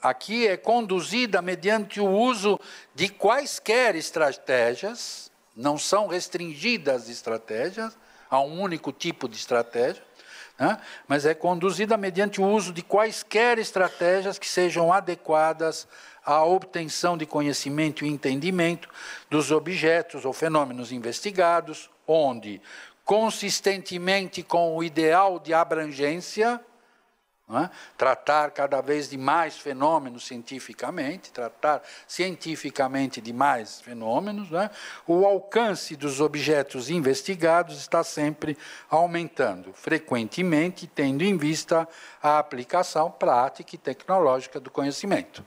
aqui é conduzida mediante o uso de quaisquer estratégias não são restringidas as estratégias a um único tipo de estratégia, né? mas é conduzida mediante o uso de quaisquer estratégias que sejam adequadas à obtenção de conhecimento e entendimento dos objetos ou fenômenos investigados, onde, consistentemente com o ideal de abrangência, é? tratar cada vez de mais fenômenos cientificamente, tratar cientificamente de mais fenômenos, é? o alcance dos objetos investigados está sempre aumentando, frequentemente tendo em vista a aplicação prática e tecnológica do conhecimento.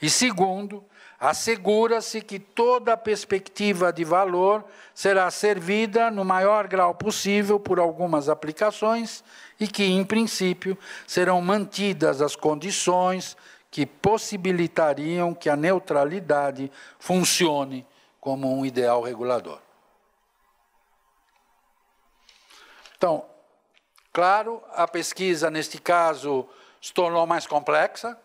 E segundo, assegura-se que toda a perspectiva de valor será servida no maior grau possível por algumas aplicações e que, em princípio, serão mantidas as condições que possibilitariam que a neutralidade funcione como um ideal regulador. Então, claro, a pesquisa, neste caso, se tornou mais complexa,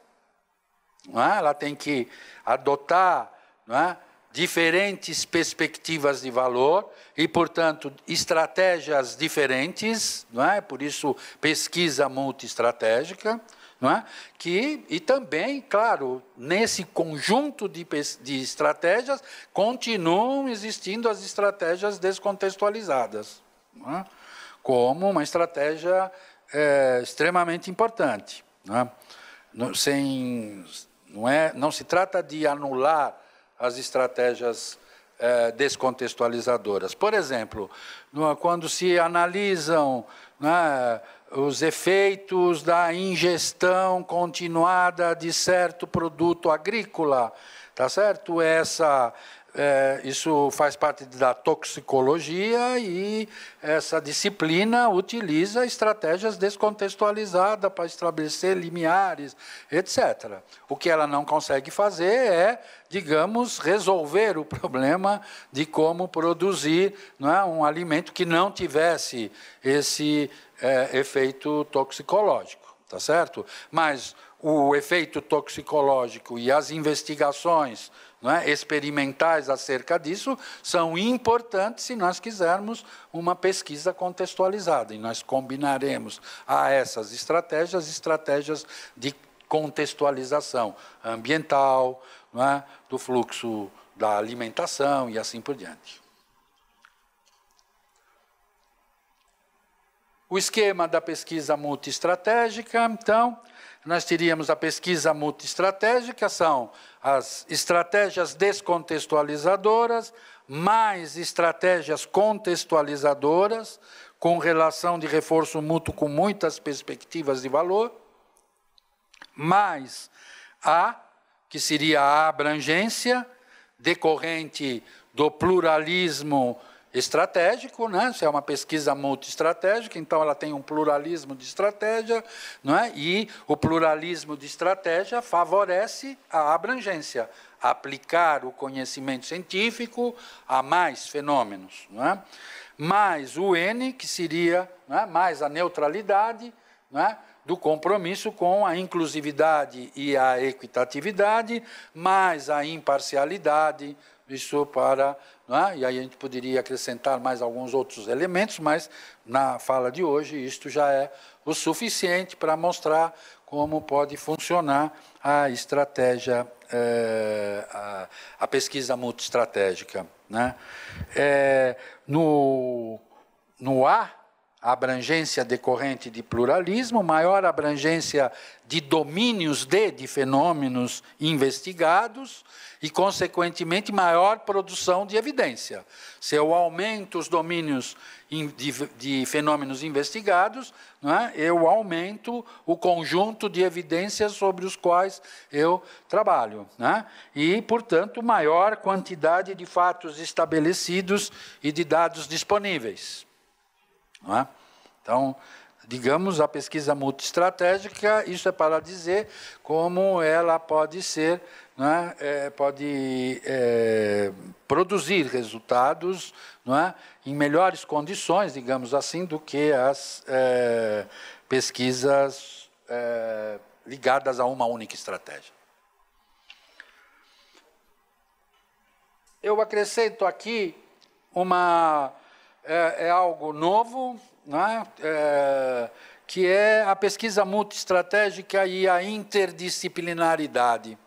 é? Ela tem que adotar é? diferentes perspectivas de valor e, portanto, estratégias diferentes, é? por isso, pesquisa multiestratégica. É? que, e também, claro, nesse conjunto de, de, estratégias, continuam existindo as estratégias descontextualizadas, é? como uma estratégia é, extremamente importante. É? Sem, não, é, não se trata de anular as estratégias eh, descontextualizadoras. Por exemplo, quando se analisam né, os efeitos da ingestão continuada de certo produto agrícola, tá certo? Essa é, isso faz parte da toxicologia e essa disciplina utiliza estratégias descontextualizadas para estabelecer limiares, etc. O que ela não consegue fazer é, digamos, resolver o problema de como produzir é, um alimento que não tivesse esse é, efeito toxicológico, tá certo? Mas o efeito toxicológico e as investigações é, experimentais acerca disso são importantes se nós quisermos uma pesquisa contextualizada. E nós combinaremos a essas estratégias, estratégias de contextualização ambiental, é, do fluxo da alimentação e assim por diante. O esquema da pesquisa multiestratégica, então, nós teríamos a pesquisa multiestratégica, são as estratégias descontextualizadoras, mais estratégias contextualizadoras, com relação de reforço mútuo com muitas perspectivas de valor, mais a, que seria a abrangência, decorrente do pluralismo estratégico, né? Se é uma pesquisa multiestratégica, então ela tem um pluralismo de estratégia, não é? E o pluralismo de estratégia favorece a abrangência, aplicar o conhecimento científico a mais fenômenos, não é? Mais o N, que seria, não é? mais a neutralidade, não é? do compromisso com a inclusividade e a equitatividade, mais a imparcialidade, isso para. É? E aí a gente poderia acrescentar mais alguns outros elementos, mas na fala de hoje isto já é o suficiente para mostrar como pode funcionar a estratégia, é, a, a, pesquisa multiestratégica. Né? É, no, no A, abrangência decorrente de pluralismo, maior abrangência de domínios de, de fenômenos investigados e, consequentemente, maior produção de evidência. Se eu aumento os domínios de, de fenômenos investigados, é, eu aumento o conjunto de evidências sobre os quais eu trabalho. É? e, portanto, maior quantidade de fatos estabelecidos e de dados disponíveis. Não é? Então, digamos, a pesquisa multiestratégica, isso é para dizer como ela pode ser, é? é, pode é, produzir resultados não é, em melhores condições, digamos assim, do que as é, pesquisas é, ligadas a uma única estratégia. Eu acrescento aqui uma é, é algo novo, né? É, que é a pesquisa multiestratégica e a interdisciplinaridade.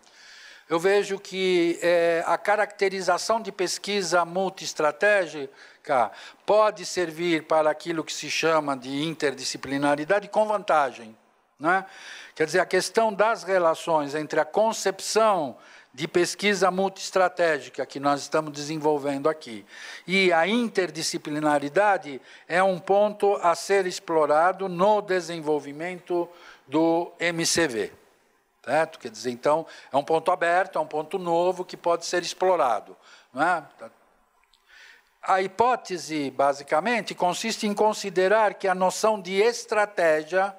Eu vejo que é, a caracterização de pesquisa multiestratégica pode servir para aquilo que se chama de interdisciplinaridade com vantagem. Né? Quer dizer, a questão das relações entre a concepção de pesquisa multiestratégica que nós estamos desenvolvendo aqui. E a interdisciplinaridade é um ponto a ser explorado no desenvolvimento do MCV. Certo? Quer dizer, então, é um ponto aberto, é um ponto novo que pode ser explorado. Não é? A hipótese, basicamente, consiste em considerar que a noção de estratégia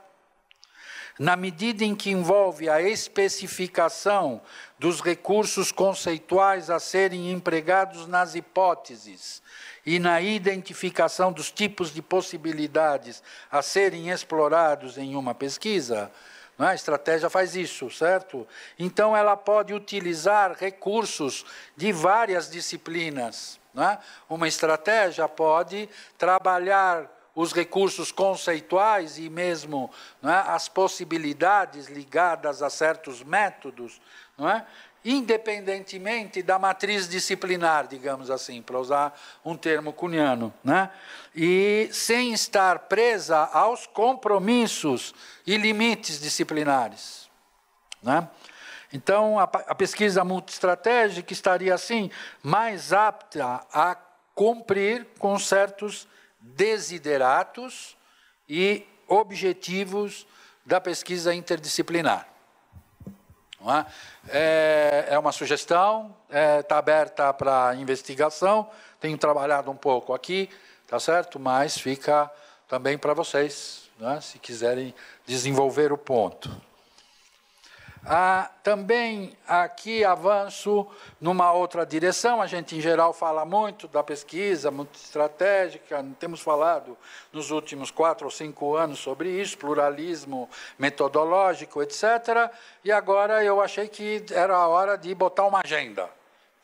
na medida em que envolve a especificação dos recursos conceituais a serem empregados nas hipóteses e na identificação dos tipos de possibilidades a serem explorados em uma pesquisa, né, a estratégia faz isso, certo? Então, ela pode utilizar recursos de várias disciplinas. Né? Uma estratégia pode trabalhar os recursos conceituais e mesmo é, as possibilidades ligadas a certos métodos, é, independentemente da matriz disciplinar, digamos assim, para usar um termo cuniano, né, e sem estar presa aos compromissos e limites disciplinares. Né. Então, a, a pesquisa multiestratégica estaria, assim, mais apta a cumprir com certos desideratos e objetivos da pesquisa interdisciplinar. É? É, é? uma sugestão, está é, aberta para investigação, tenho trabalhado um pouco aqui, tá certo? Mas fica também para vocês, se quiserem desenvolver o ponto. Ah, também aqui avanço numa outra direção. A gente, em geral, fala muito da pesquisa muito estratégica, temos falado nos últimos quatro ou cinco anos sobre isso, pluralismo metodológico, etc. E agora eu achei que era a hora de botar uma agenda.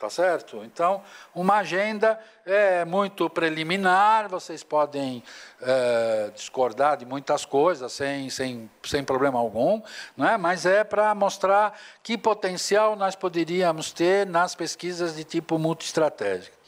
Tá certo? Então, uma agenda é muito preliminar, vocês podem é, discordar de muitas coisas sem, sem, sem problema algum, é mas é para mostrar que potencial nós poderíamos ter nas pesquisas de tipo multiestratégico.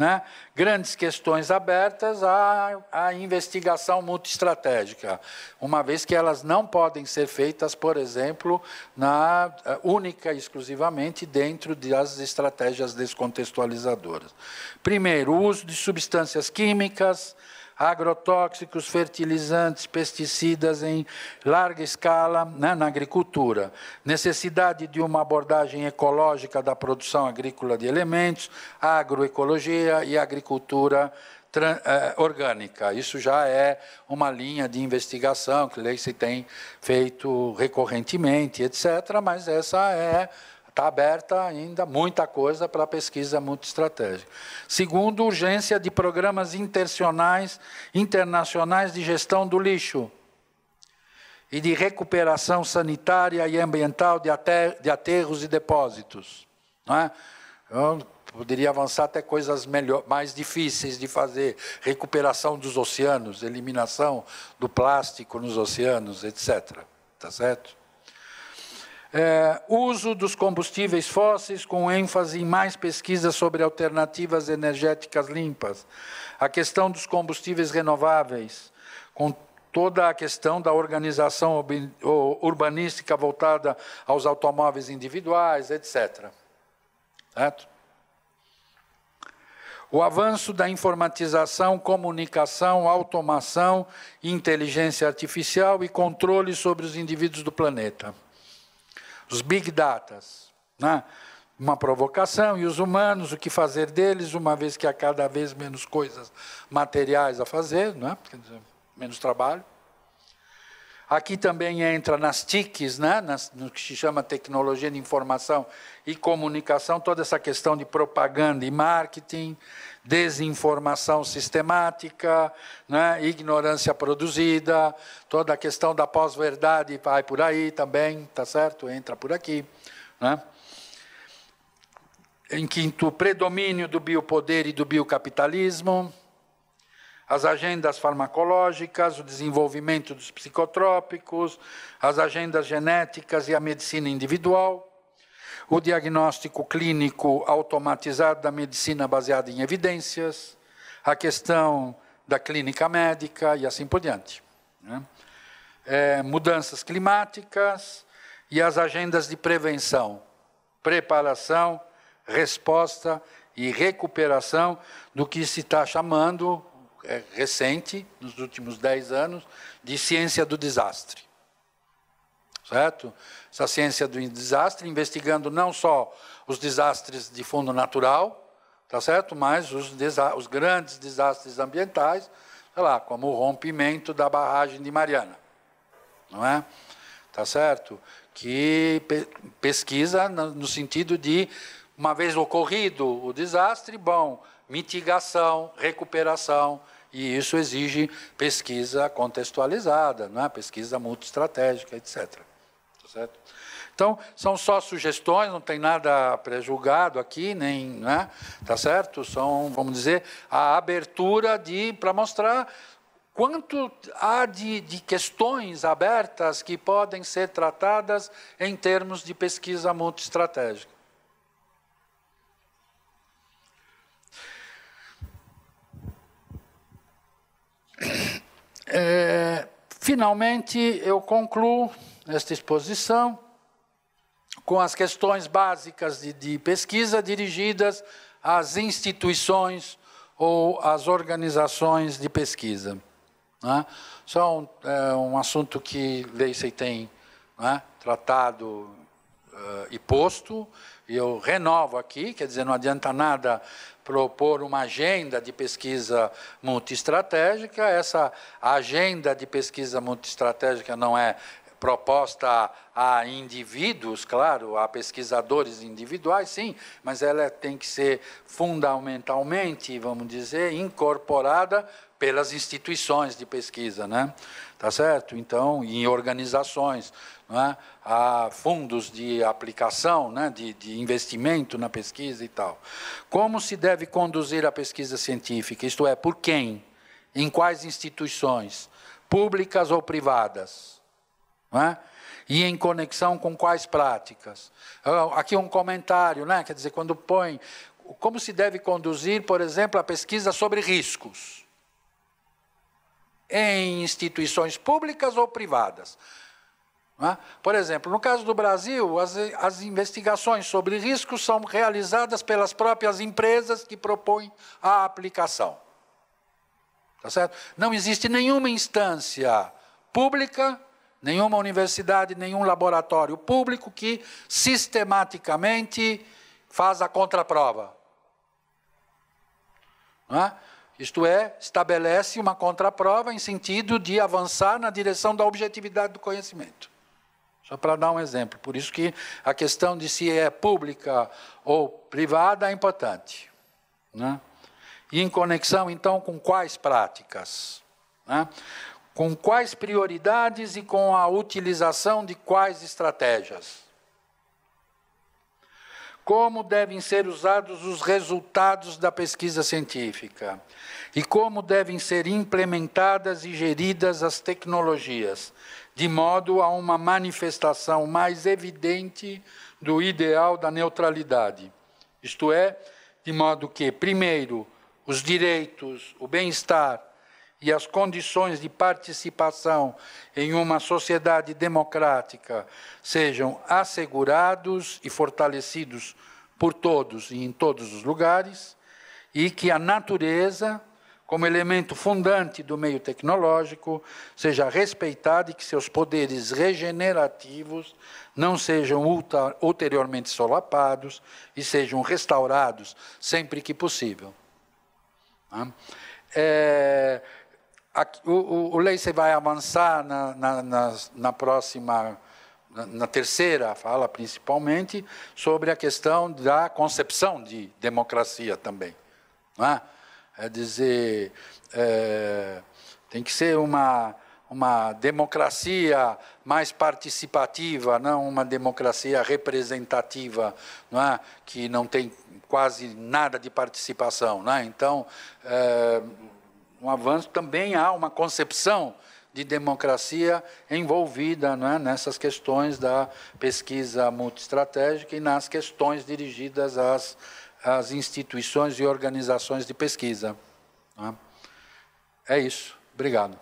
Né? Grandes questões abertas à, à investigação multiestratégica, uma vez que elas não podem ser feitas, por exemplo, na, eh, única e exclusivamente dentro das estratégias descontextualizadoras. Primeiro, o uso de substâncias químicas, agrotóxicos, fertilizantes, pesticidas em larga escala né, na agricultura, necessidade de uma abordagem ecológica da produção agrícola de elementos, agroecologia e agricultura eh, orgânica. Isso já é uma linha de investigação que se tem feito recorrentemente, etc., mas essa é está aberta ainda muita coisa para pesquisa muito estratégica. Segundo, urgência de programas internacionais, internacionais de gestão do lixo e de recuperação sanitária e ambiental de, ater, de aterros e depósitos. Não é? Eu então, poderia avançar até coisas melhor, mais difíceis de fazer, recuperação dos oceanos, eliminação do plástico nos oceanos, etc. Está certo? É, uso dos combustíveis fósseis com ênfase em mais pesquisas sobre alternativas energéticas limpas. A questão dos combustíveis renováveis, com toda a questão da organização urbanística voltada aos automóveis individuais, etc. Certo? O avanço da informatização, comunicação, automação, inteligência artificial e controle sobre os indivíduos do planeta os big datas, né? uma provocação, e os humanos, o que fazer deles, uma vez que há cada vez menos coisas materiais a fazer, né? dizer, menos trabalho. Aqui também entra nas TICs, né? nas, no que se chama tecnologia de informação e comunicação, toda essa questão de propaganda e marketing, desinformação sistemática, né? ignorância produzida, toda a questão da pós-verdade vai por aí também, tá certo? Entra por aqui, né? Em quinto, predomínio do biopoder e do biocapitalismo, as agendas farmacológicas, o desenvolvimento dos psicotrópicos, as agendas genéticas e a medicina individual o diagnóstico clínico automatizado da medicina baseada em evidências, a questão da clínica médica e assim por diante. Né? É, mudanças climáticas e as agendas de prevenção, preparação, resposta e recuperação do que se está chamando, é, recente, nos últimos dez anos, de ciência do desastre. Certo? essa ciência do desastre, investigando não só os desastres de fundo natural, tá certo? mas os, os grandes desastres ambientais, sei lá, como o rompimento da barragem de Mariana. Não é? Tá certo? Que pe pesquisa no sentido de, uma vez ocorrido o desastre, bom, mitigação, recuperação, e isso exige pesquisa contextualizada, não é? pesquisa multiestratégica, etc certo? Então, são só sugestões, não tem nada prejulgado aqui, nem, né? Tá certo? São, vamos dizer, a abertura de para mostrar quanto há de, de, questões abertas que podem ser tratadas em termos de pesquisa multiestratégica. É, finalmente, eu concluo nesta exposição com as questões básicas de, de pesquisa dirigidas às instituições ou às organizações de pesquisa. Né? Só um, é, um assunto que se tem né, tratado uh, e posto, e eu renovo aqui, quer dizer, não adianta nada propor uma agenda de pesquisa multiestratégica, essa agenda de pesquisa multiestratégica não é proposta a indivíduos, claro, a pesquisadores individuais, sim, mas ela tem que ser fundamentalmente, vamos dizer, incorporada pelas instituições de pesquisa, né? Tá certo? Então, em organizações, a é? fundos de aplicação, né? de, de investimento na pesquisa e tal. Como se deve conduzir a pesquisa científica? Isto é, por quem? Em quais instituições? Públicas ou privadas? É? E em conexão com quais práticas? Ah, aqui um comentário, né? quer dizer, quando põe como se deve conduzir, por exemplo, a pesquisa sobre riscos em instituições públicas ou privadas. É? Por exemplo, no caso do Brasil, as, as investigações sobre riscos são realizadas pelas próprias empresas que propõem a aplicação. Tá certo? Não existe nenhuma instância pública nenhuma universidade, nenhum laboratório público que sistematicamente faz a contraprova. É? Isto é, estabelece uma contraprova em sentido de avançar na direção da objetividade do conhecimento. Só para dar um exemplo. Por isso que a questão de se é pública ou privada é importante. Né? E em conexão, então, com quais práticas? Né? Com quais prioridades e com a utilização de quais estratégias? Como devem ser usados os resultados da pesquisa científica? E como devem ser implementadas e geridas as tecnologias, de modo a uma manifestação mais evidente do ideal da neutralidade? Isto é, de modo que, primeiro, os direitos, o bem-estar e as condições de participação em uma sociedade democrática sejam assegurados e fortalecidos por todos e em todos os lugares, e que a natureza, como elemento fundante do meio tecnológico, seja respeitada e que seus poderes regenerativos não sejam ulteriormente solapados e sejam restaurados sempre que possível. Tá? É, Aqui, o, o, o vai avançar na, na, na, na próxima, na, na terceira fala, principalmente, sobre a questão da concepção de democracia também. Não é? é dizer, é, tem que ser uma, uma democracia mais participativa, não uma democracia representativa, não é? que não tem quase nada de participação. Não é? Então, é, um avanço, também há uma concepção de democracia envolvida é, nessas questões da pesquisa multiestratégica e nas questões dirigidas às, às instituições e organizações de pesquisa. É? é isso. Obrigado.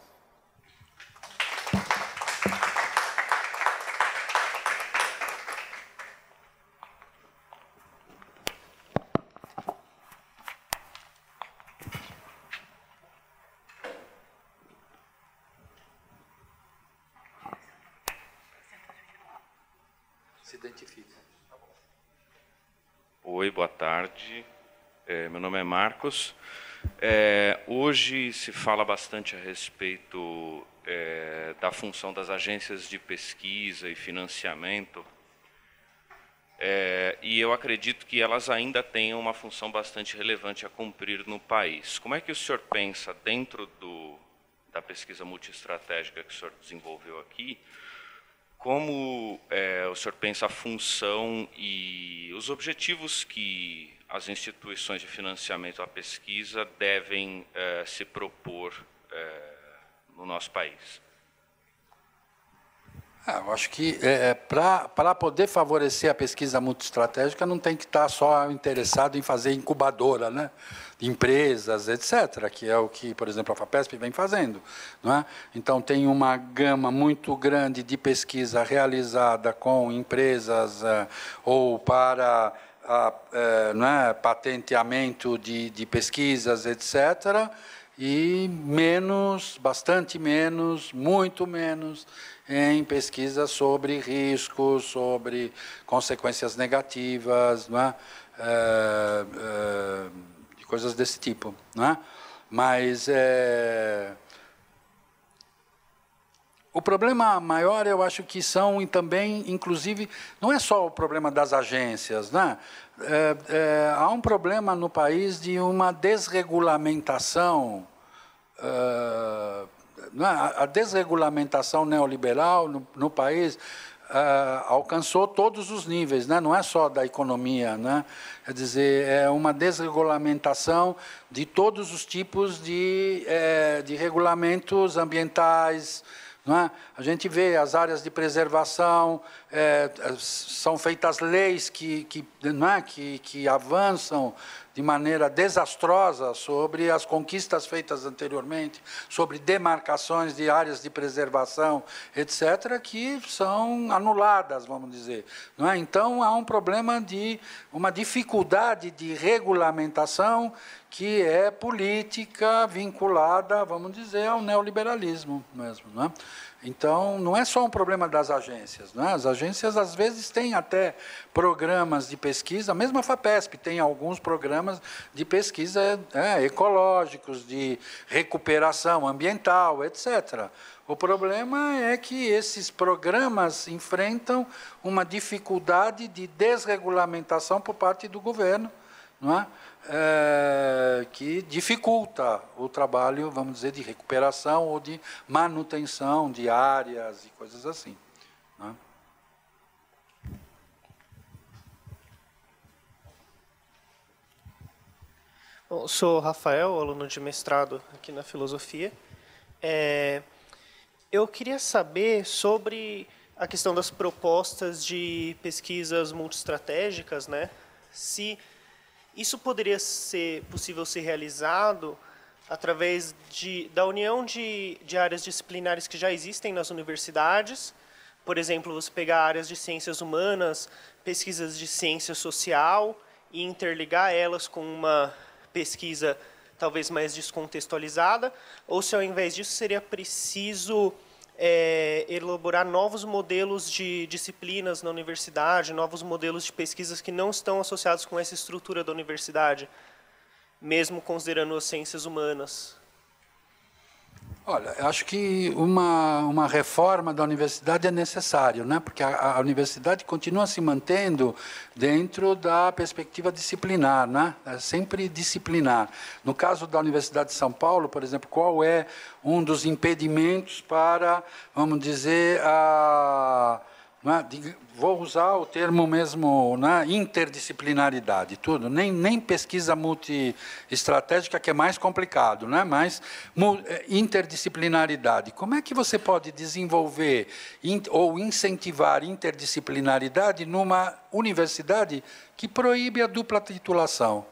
Meu nome é Marcos. É, hoje se fala bastante a respeito é, da função das agências de pesquisa e financiamento. É, e eu acredito que elas ainda tenham uma função bastante relevante a cumprir no país. Como é que o senhor pensa, dentro do, da pesquisa multiestratégica que o senhor desenvolveu aqui, como é, o senhor pensa a função e os objetivos que as instituições de financiamento à pesquisa devem eh, se propor eh, no nosso país? Ah, eu acho que é, é para poder favorecer a pesquisa muito estratégica, não tem que estar tá só interessado em fazer incubadora, né? de empresas, etc., que é o que, por exemplo, a FAPESP vem fazendo. Não é? Então, tem uma gama muito grande de pesquisa realizada com empresas eh, ou para a, é, né, patenteamento de, de pesquisas, etc., e menos, bastante menos, muito menos, em pesquisas sobre riscos, sobre consequências negativas, né, é, é, é coisas desse tipo. Né? Mas é, o problema maior, eu acho que são também, inclusive, não é só o problema das agências, né? É, é, há um problema no país de uma desregulamentação, é, é? a desregulamentação neoliberal no, no país é, alcançou todos os níveis, né? não é só da economia. Né? Quer dizer, é uma desregulamentação de todos os tipos de, é, de regulamentos ambientais, é? A gente vê as áreas de preservação, é, é são feitas leis que, que, é? que, que, avançam de maneira desastrosa sobre as conquistas feitas anteriormente, sobre demarcações de áreas de preservação, etc., que são anuladas, vamos dizer. É? Então, há um problema de uma dificuldade de regulamentação que é política vinculada, vamos dizer, ao neoliberalismo mesmo. Né? Então, não é só um problema das agências. Né? As agências, às vezes, têm até programas de pesquisa, mesmo a FAPESP tem alguns programas de pesquisa é, é ecológicos, de recuperação ambiental, etc. O problema é que esses programas enfrentam uma dificuldade de desregulamentação por parte do governo, não é? É, que dificulta o trabalho, vamos dizer, de recuperação ou de manutenção de áreas e coisas assim. É? Bom, sou Rafael, aluno de mestrado aqui na filosofia. É, eu queria saber sobre a questão das propostas de pesquisas multiestratégicas, né? Se isso poderia ser possível ser realizado através de, da união de, de áreas disciplinares que já existem nas universidades, por exemplo, você pegar áreas de ciências humanas, pesquisas de ciência social e interligar elas com uma pesquisa talvez mais descontextualizada, ou se ao invés disso seria preciso é, elaborar novos modelos de disciplinas na universidade, novos modelos de pesquisas que não estão associados com essa estrutura da universidade, mesmo considerando as ciências humanas. Olha, eu acho que uma, uma reforma da universidade é necessária, né? porque a, a, universidade continua se mantendo dentro da perspectiva disciplinar, né? é sempre disciplinar. No caso da Universidade de São Paulo, por exemplo, qual é um dos impedimentos para, vamos dizer, a né, de, vou usar o termo mesmo, né, interdisciplinaridade, tudo, nem, nem pesquisa multiestratégica, que é mais complicado, né, mas é, interdisciplinaridade. Como é que você pode desenvolver in, ou incentivar interdisciplinaridade numa universidade que proíbe a dupla titulação?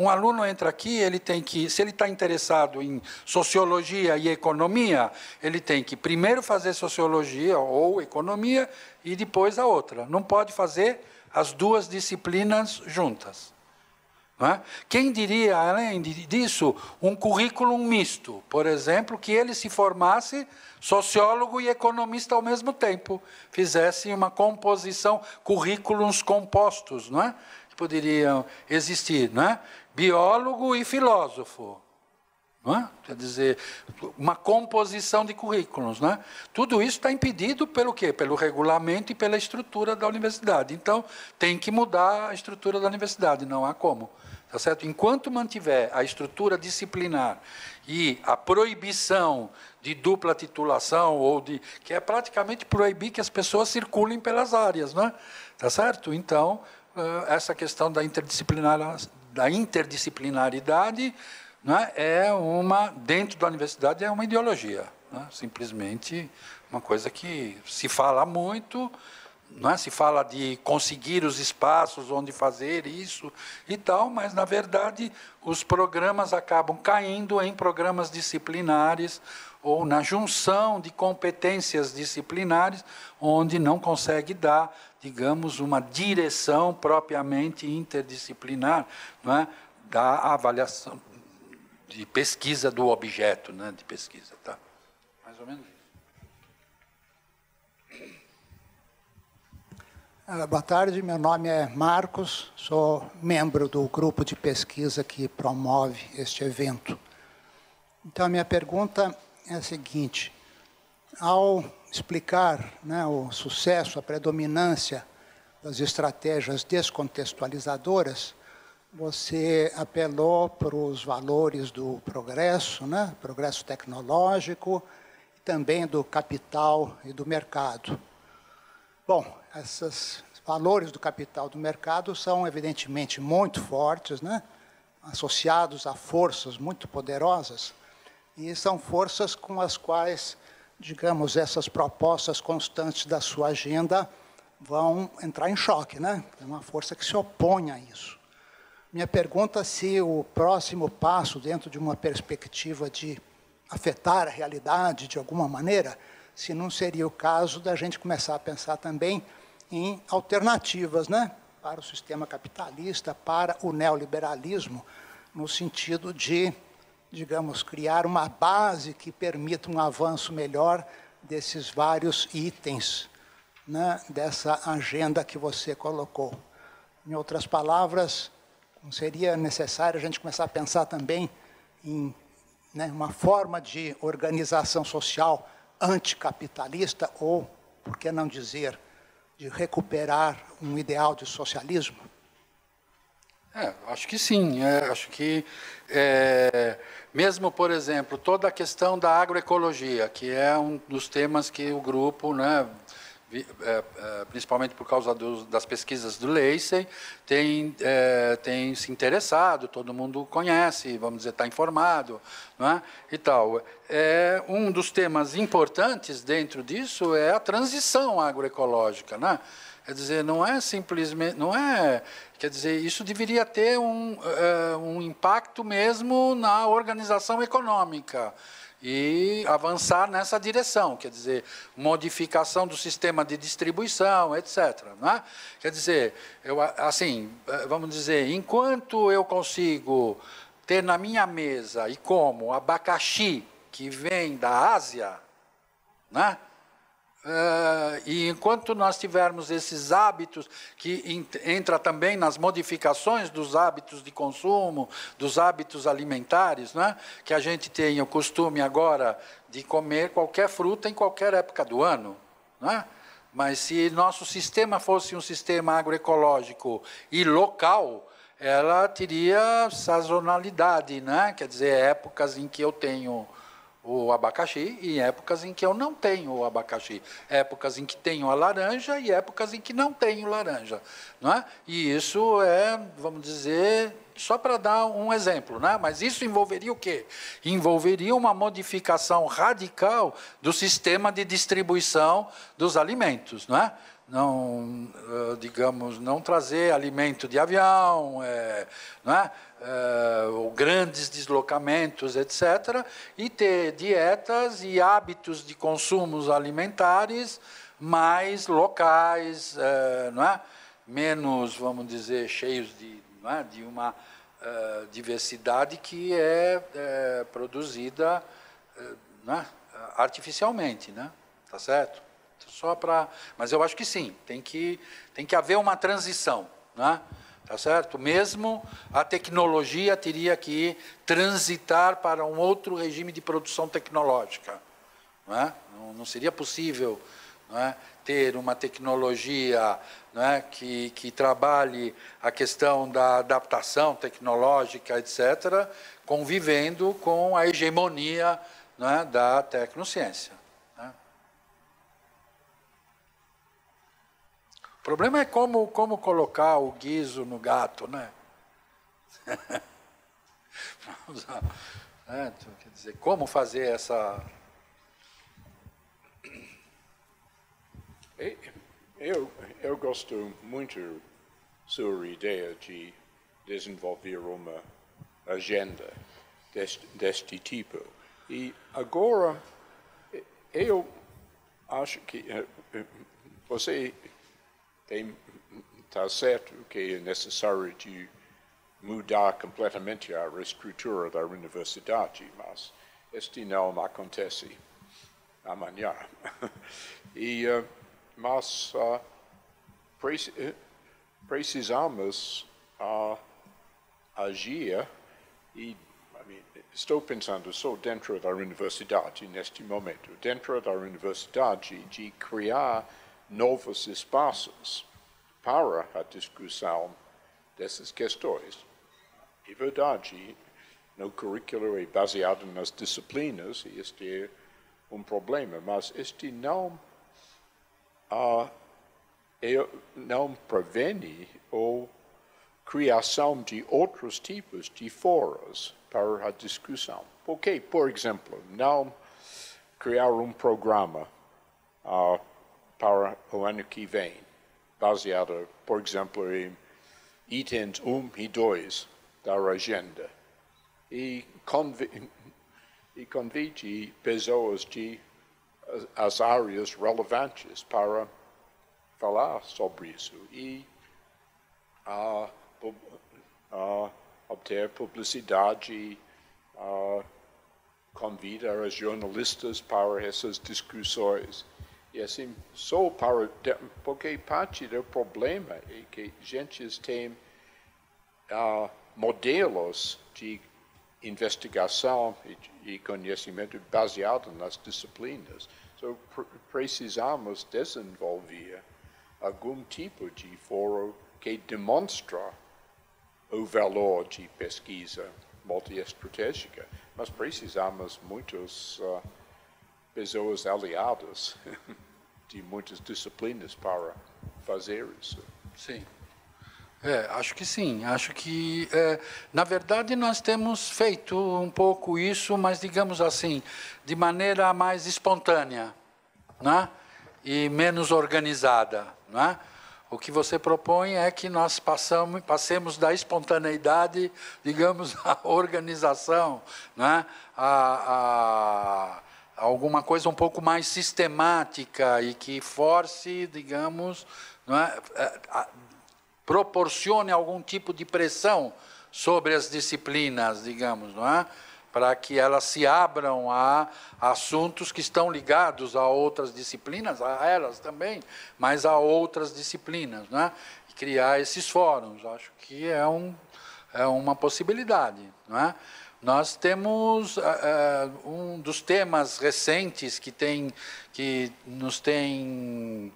Um aluno entra aqui, ele tem que, se ele está interessado em sociologia e economia, ele tem que primeiro fazer sociologia ou economia e depois a outra. Não pode fazer as duas disciplinas juntas. É? Quem diria, além disso, um currículo misto, por exemplo, que ele se formasse sociólogo e economista ao mesmo tempo, fizesse uma composição, currículos compostos, não é? poderiam existir, não é? biólogo e filósofo. É? Quer dizer, uma composição de currículos. Não é? Tudo isso está impedido pelo quê? Pelo regulamento e pela estrutura da universidade. Então, tem que mudar a estrutura da universidade, não há como. Tá certo? Enquanto mantiver a estrutura disciplinar e a proibição de dupla titulação ou de que é praticamente proibir que as pessoas circulem pelas áreas, não é? Tá certo? Então, essa questão da interdisciplinar, da interdisciplinaridade né, é uma, dentro da universidade, é uma ideologia. Né, simplesmente uma coisa que se fala muito, é? se fala de conseguir os espaços onde fazer isso e tal, mas, na verdade, os programas acabam caindo em programas disciplinares ou na junção de competências disciplinares, onde não consegue dar digamos, uma direção propriamente interdisciplinar é? da avaliação de pesquisa do objeto, né, de pesquisa. Tá? Mais ou menos isso. Ah, boa tarde, meu nome é Marcos, sou membro do grupo de pesquisa que promove este evento. Então, minha pergunta é a seguinte: ao explicar né, o sucesso, a predominância das estratégias descontextualizadoras, você apelou para os valores do progresso, né, progresso tecnológico, e também do capital e do mercado. Bom, esses valores do capital do mercado são evidentemente muito fortes, né, associados a forças muito poderosas, e são forças com as quais digamos, essas propostas constantes da sua agenda vão entrar em choque, né? É uma força que se opõe a isso. Minha pergunta é se o próximo passo, dentro de uma perspectiva de afetar a realidade de alguma maneira, se não seria o caso da gente começar a pensar também em alternativas, né? Para o sistema capitalista, para o neoliberalismo, no sentido de digamos, criar uma base que permita um avanço melhor desses vários itens né, dessa agenda que você colocou. Em outras palavras, não seria necessário a gente começar a pensar também em né, uma forma de organização social anticapitalista ou, por que não dizer, de recuperar um ideal de socialismo? É, acho que sim. É, acho que, é, mesmo, por exemplo, toda a questão da agroecologia, que é um dos temas que o grupo, né, é, é, principalmente por causa do, das pesquisas do Lacy, tem, é, tem se interessado, todo mundo conhece, vamos dizer, está informado é, e tal. É, um dos temas importantes dentro disso é a transição agroecológica. Né? Quer dizer, não é simplesmente, não é, quer dizer, isso deveria ter um, uh, um impacto mesmo na organização econômica e avançar nessa direção, quer dizer, modificação do sistema de distribuição, etc. Né? Quer dizer, eu, assim, eh, vamos dizer, enquanto eu consigo ter na minha mesa e como abacaxi que vem da Ásia, né? Uh, e enquanto nós tivermos esses hábitos, que entra também nas modificações dos hábitos de consumo, dos hábitos alimentares, né? que a gente tenha o costume agora de comer qualquer fruta em qualquer época do ano. Né? Mas se nosso sistema fosse um sistema agroecológico e local, ela teria sazonalidade, né? quer dizer, épocas em que eu tenho o abacaxi e épocas em que eu não tenho o abacaxi, épocas em que tenho a laranja e épocas em que não tenho laranja, não é? E isso é, vamos dizer, só para dar um exemplo, né? Mas isso envolveria o quê? Envolveria uma modificação radical do sistema de distribuição dos alimentos, não é? Não, eh, digamos, não trazer alimento de avião, é, não é? uh, ou grandes deslocamentos, etc., e ter dietas e hábitos de consumos alimentares mais locais, uh, não é? menos, vamos dizer, cheios de, não é? de uma uh, diversidade que é, é produzida não é? artificialmente, né? tá certo? Então, só para, mas eu acho que sim, tem que tem que haver uma transição, é? tá certo? Mesmo a tecnologia teria que transitar para um outro regime de produção tecnológica. Não, é? não, não seria possível não é? ter uma tecnologia é? que, que trabalhe a questão da adaptação tecnológica, etc., convivendo com a hegemonia é, da tecnociência. problema é como, como colocar o guiso no gato, né? usar, né? Então, quer dizer, como fazer essa. Eu, eu gosto muito sobre ideia de desenvolver uma agenda deste, deste tipo. E agora, eu acho que eh, eh, você tem, está certo que é necessário de mudar completamente a estrutura da universidade, mas este não acontece amanhã. e, eh, mas uh, precisamos uh, agir e estou pensando só dentro da universidade neste momento, dentro da universidade de criar novos espaços para a discussão dessas questões. É verdade, no currículo é baseado nas disciplinas, e este é um problema, mas este não, uh, não previne ou criação de outros tipos de foros para a discussão. Por por exemplo, não criar um programa uh, para o ano que vem, baseada, por exemplo, em itens 1 e 2 da agenda. E, convi e convide pessoas de as áreas relevantes para falar sobre isso e a obter publicidade, uh, convidar os jornalistas para essas discussões. E assim, só para. Porque parte do problema é que gente tem uh, ah, modelos de investigação e, e conhecimento baseados nas disciplinas. Então, pre precisamos desenvolver algum tipo de fórum que demonstra o valor de pesquisa multiestratégica, mas precisamos muitas uh, ah, pessoas aliadas. de muitas disciplinas para fazer isso. Sim. É, acho que sim. Acho que, é, na verdade, nós temos feito um pouco isso, mas, digamos assim, de maneira mais espontânea né? e menos organizada. Né? O que você propõe é que nós passamos, passemos da espontaneidade, digamos, à organização, né? a, a alguma coisa um pouco mais sistemática e que force, digamos, é, é proporcione algum tipo de pressão sobre as disciplinas, digamos, não é? para que elas se abram a assuntos que estão ligados a outras disciplinas, a elas também, mas a outras disciplinas, né? E criar esses fóruns, acho que é um é uma possibilidade, não é? Nós temos uh, um dos temas recentes que, tem, que nos tem,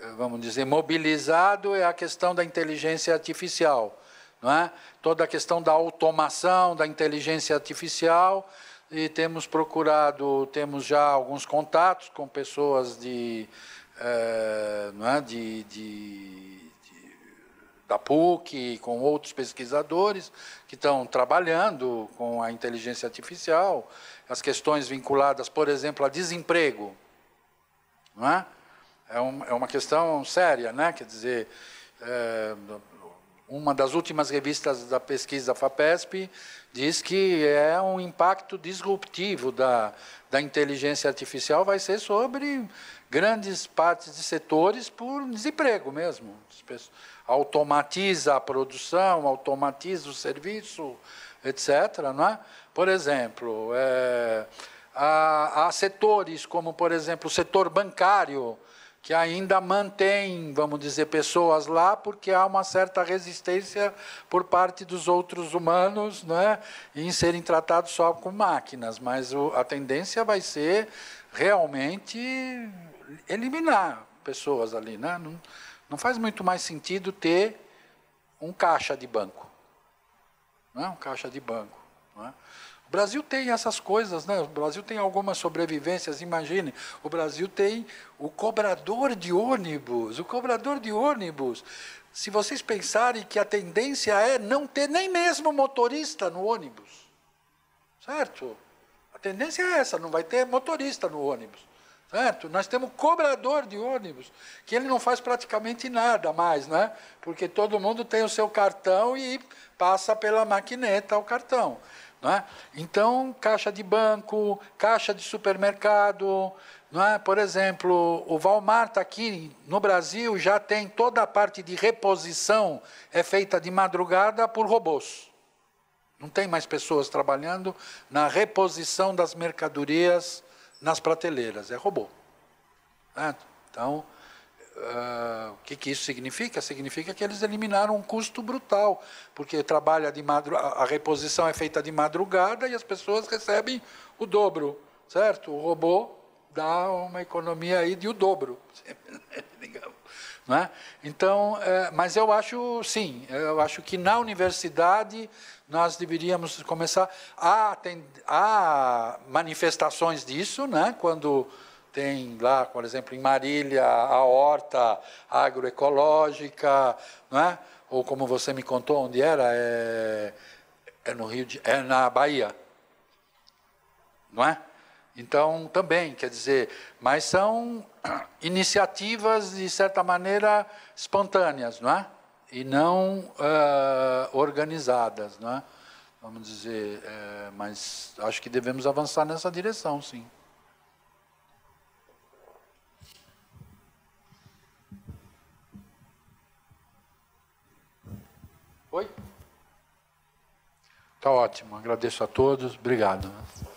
ah, vamos dizer, mobilizado é a questão da inteligência artificial. Não é? Toda a questão da automação, da inteligência artificial, e temos procurado, temos já alguns contatos com pessoas de, uh, não é? de, de da PUC, com outros pesquisadores que estão trabalhando com a inteligência artificial, as questões vinculadas, por exemplo, a desemprego. Não é? É, um, é uma questão séria, né? quer dizer, é, uma das últimas revistas da pesquisa da FAPESP diz que é um impacto disruptivo da, da inteligência artificial, vai ser sobre grandes partes de setores por desemprego mesmo. Automatiza a produção, automatiza o serviço, etc. Não é? Por exemplo, é, há, há setores como, por exemplo, o setor bancário, que ainda mantém, vamos dizer, pessoas lá, porque há uma certa resistência por parte dos outros humanos é em serem tratados só com máquinas. Mas a tendência vai ser realmente eliminar pessoas ali. Né? Não, não faz muito mais sentido ter um caixa de banco. Né? Um caixa de banco. Né? O Brasil tem essas coisas, né? o Brasil tem algumas sobrevivências, imagine. O Brasil tem o cobrador de ônibus. O cobrador de ônibus. Se vocês pensarem que a tendência é não ter nem mesmo motorista no ônibus. Certo? A tendência é essa, não vai ter motorista no ônibus. Certo? Nós temos cobrador de ônibus, que ele não faz praticamente nada mais, né? porque todo mundo tem o seu cartão e passa pela maquineta o cartão. Né? Então, caixa de banco, caixa de supermercado, né? por exemplo, o Walmart aqui no Brasil já tem toda a parte de reposição é feita de madrugada por robôs. Não tem mais pessoas trabalhando na reposição das mercadorias nas prateleiras, é robô. Né? Então, uh, o que, que, isso significa? Significa que eles eliminaram um custo brutal, porque trabalha de madru a reposição é feita de madrugada e as pessoas recebem o dobro, certo? O robô dá uma economia aí de o dobro, digamos. Né? Então, é, mas eu acho, sim, eu acho que na universidade nós deveríamos começar a há manifestações disso, né? Quando tem lá, por exemplo, em Marília, a horta agroecológica, né? Ou como você me contou, onde era? É, é no Rio de, é na Bahia, não é? Então, também, quer dizer, mas são iniciativas, de certa maneira, espontâneas, não é? E não uh, organizadas, não é? Vamos dizer, é, mas acho que devemos avançar nessa direção, sim. Oi? Tá ótimo, agradeço a todos, obrigado.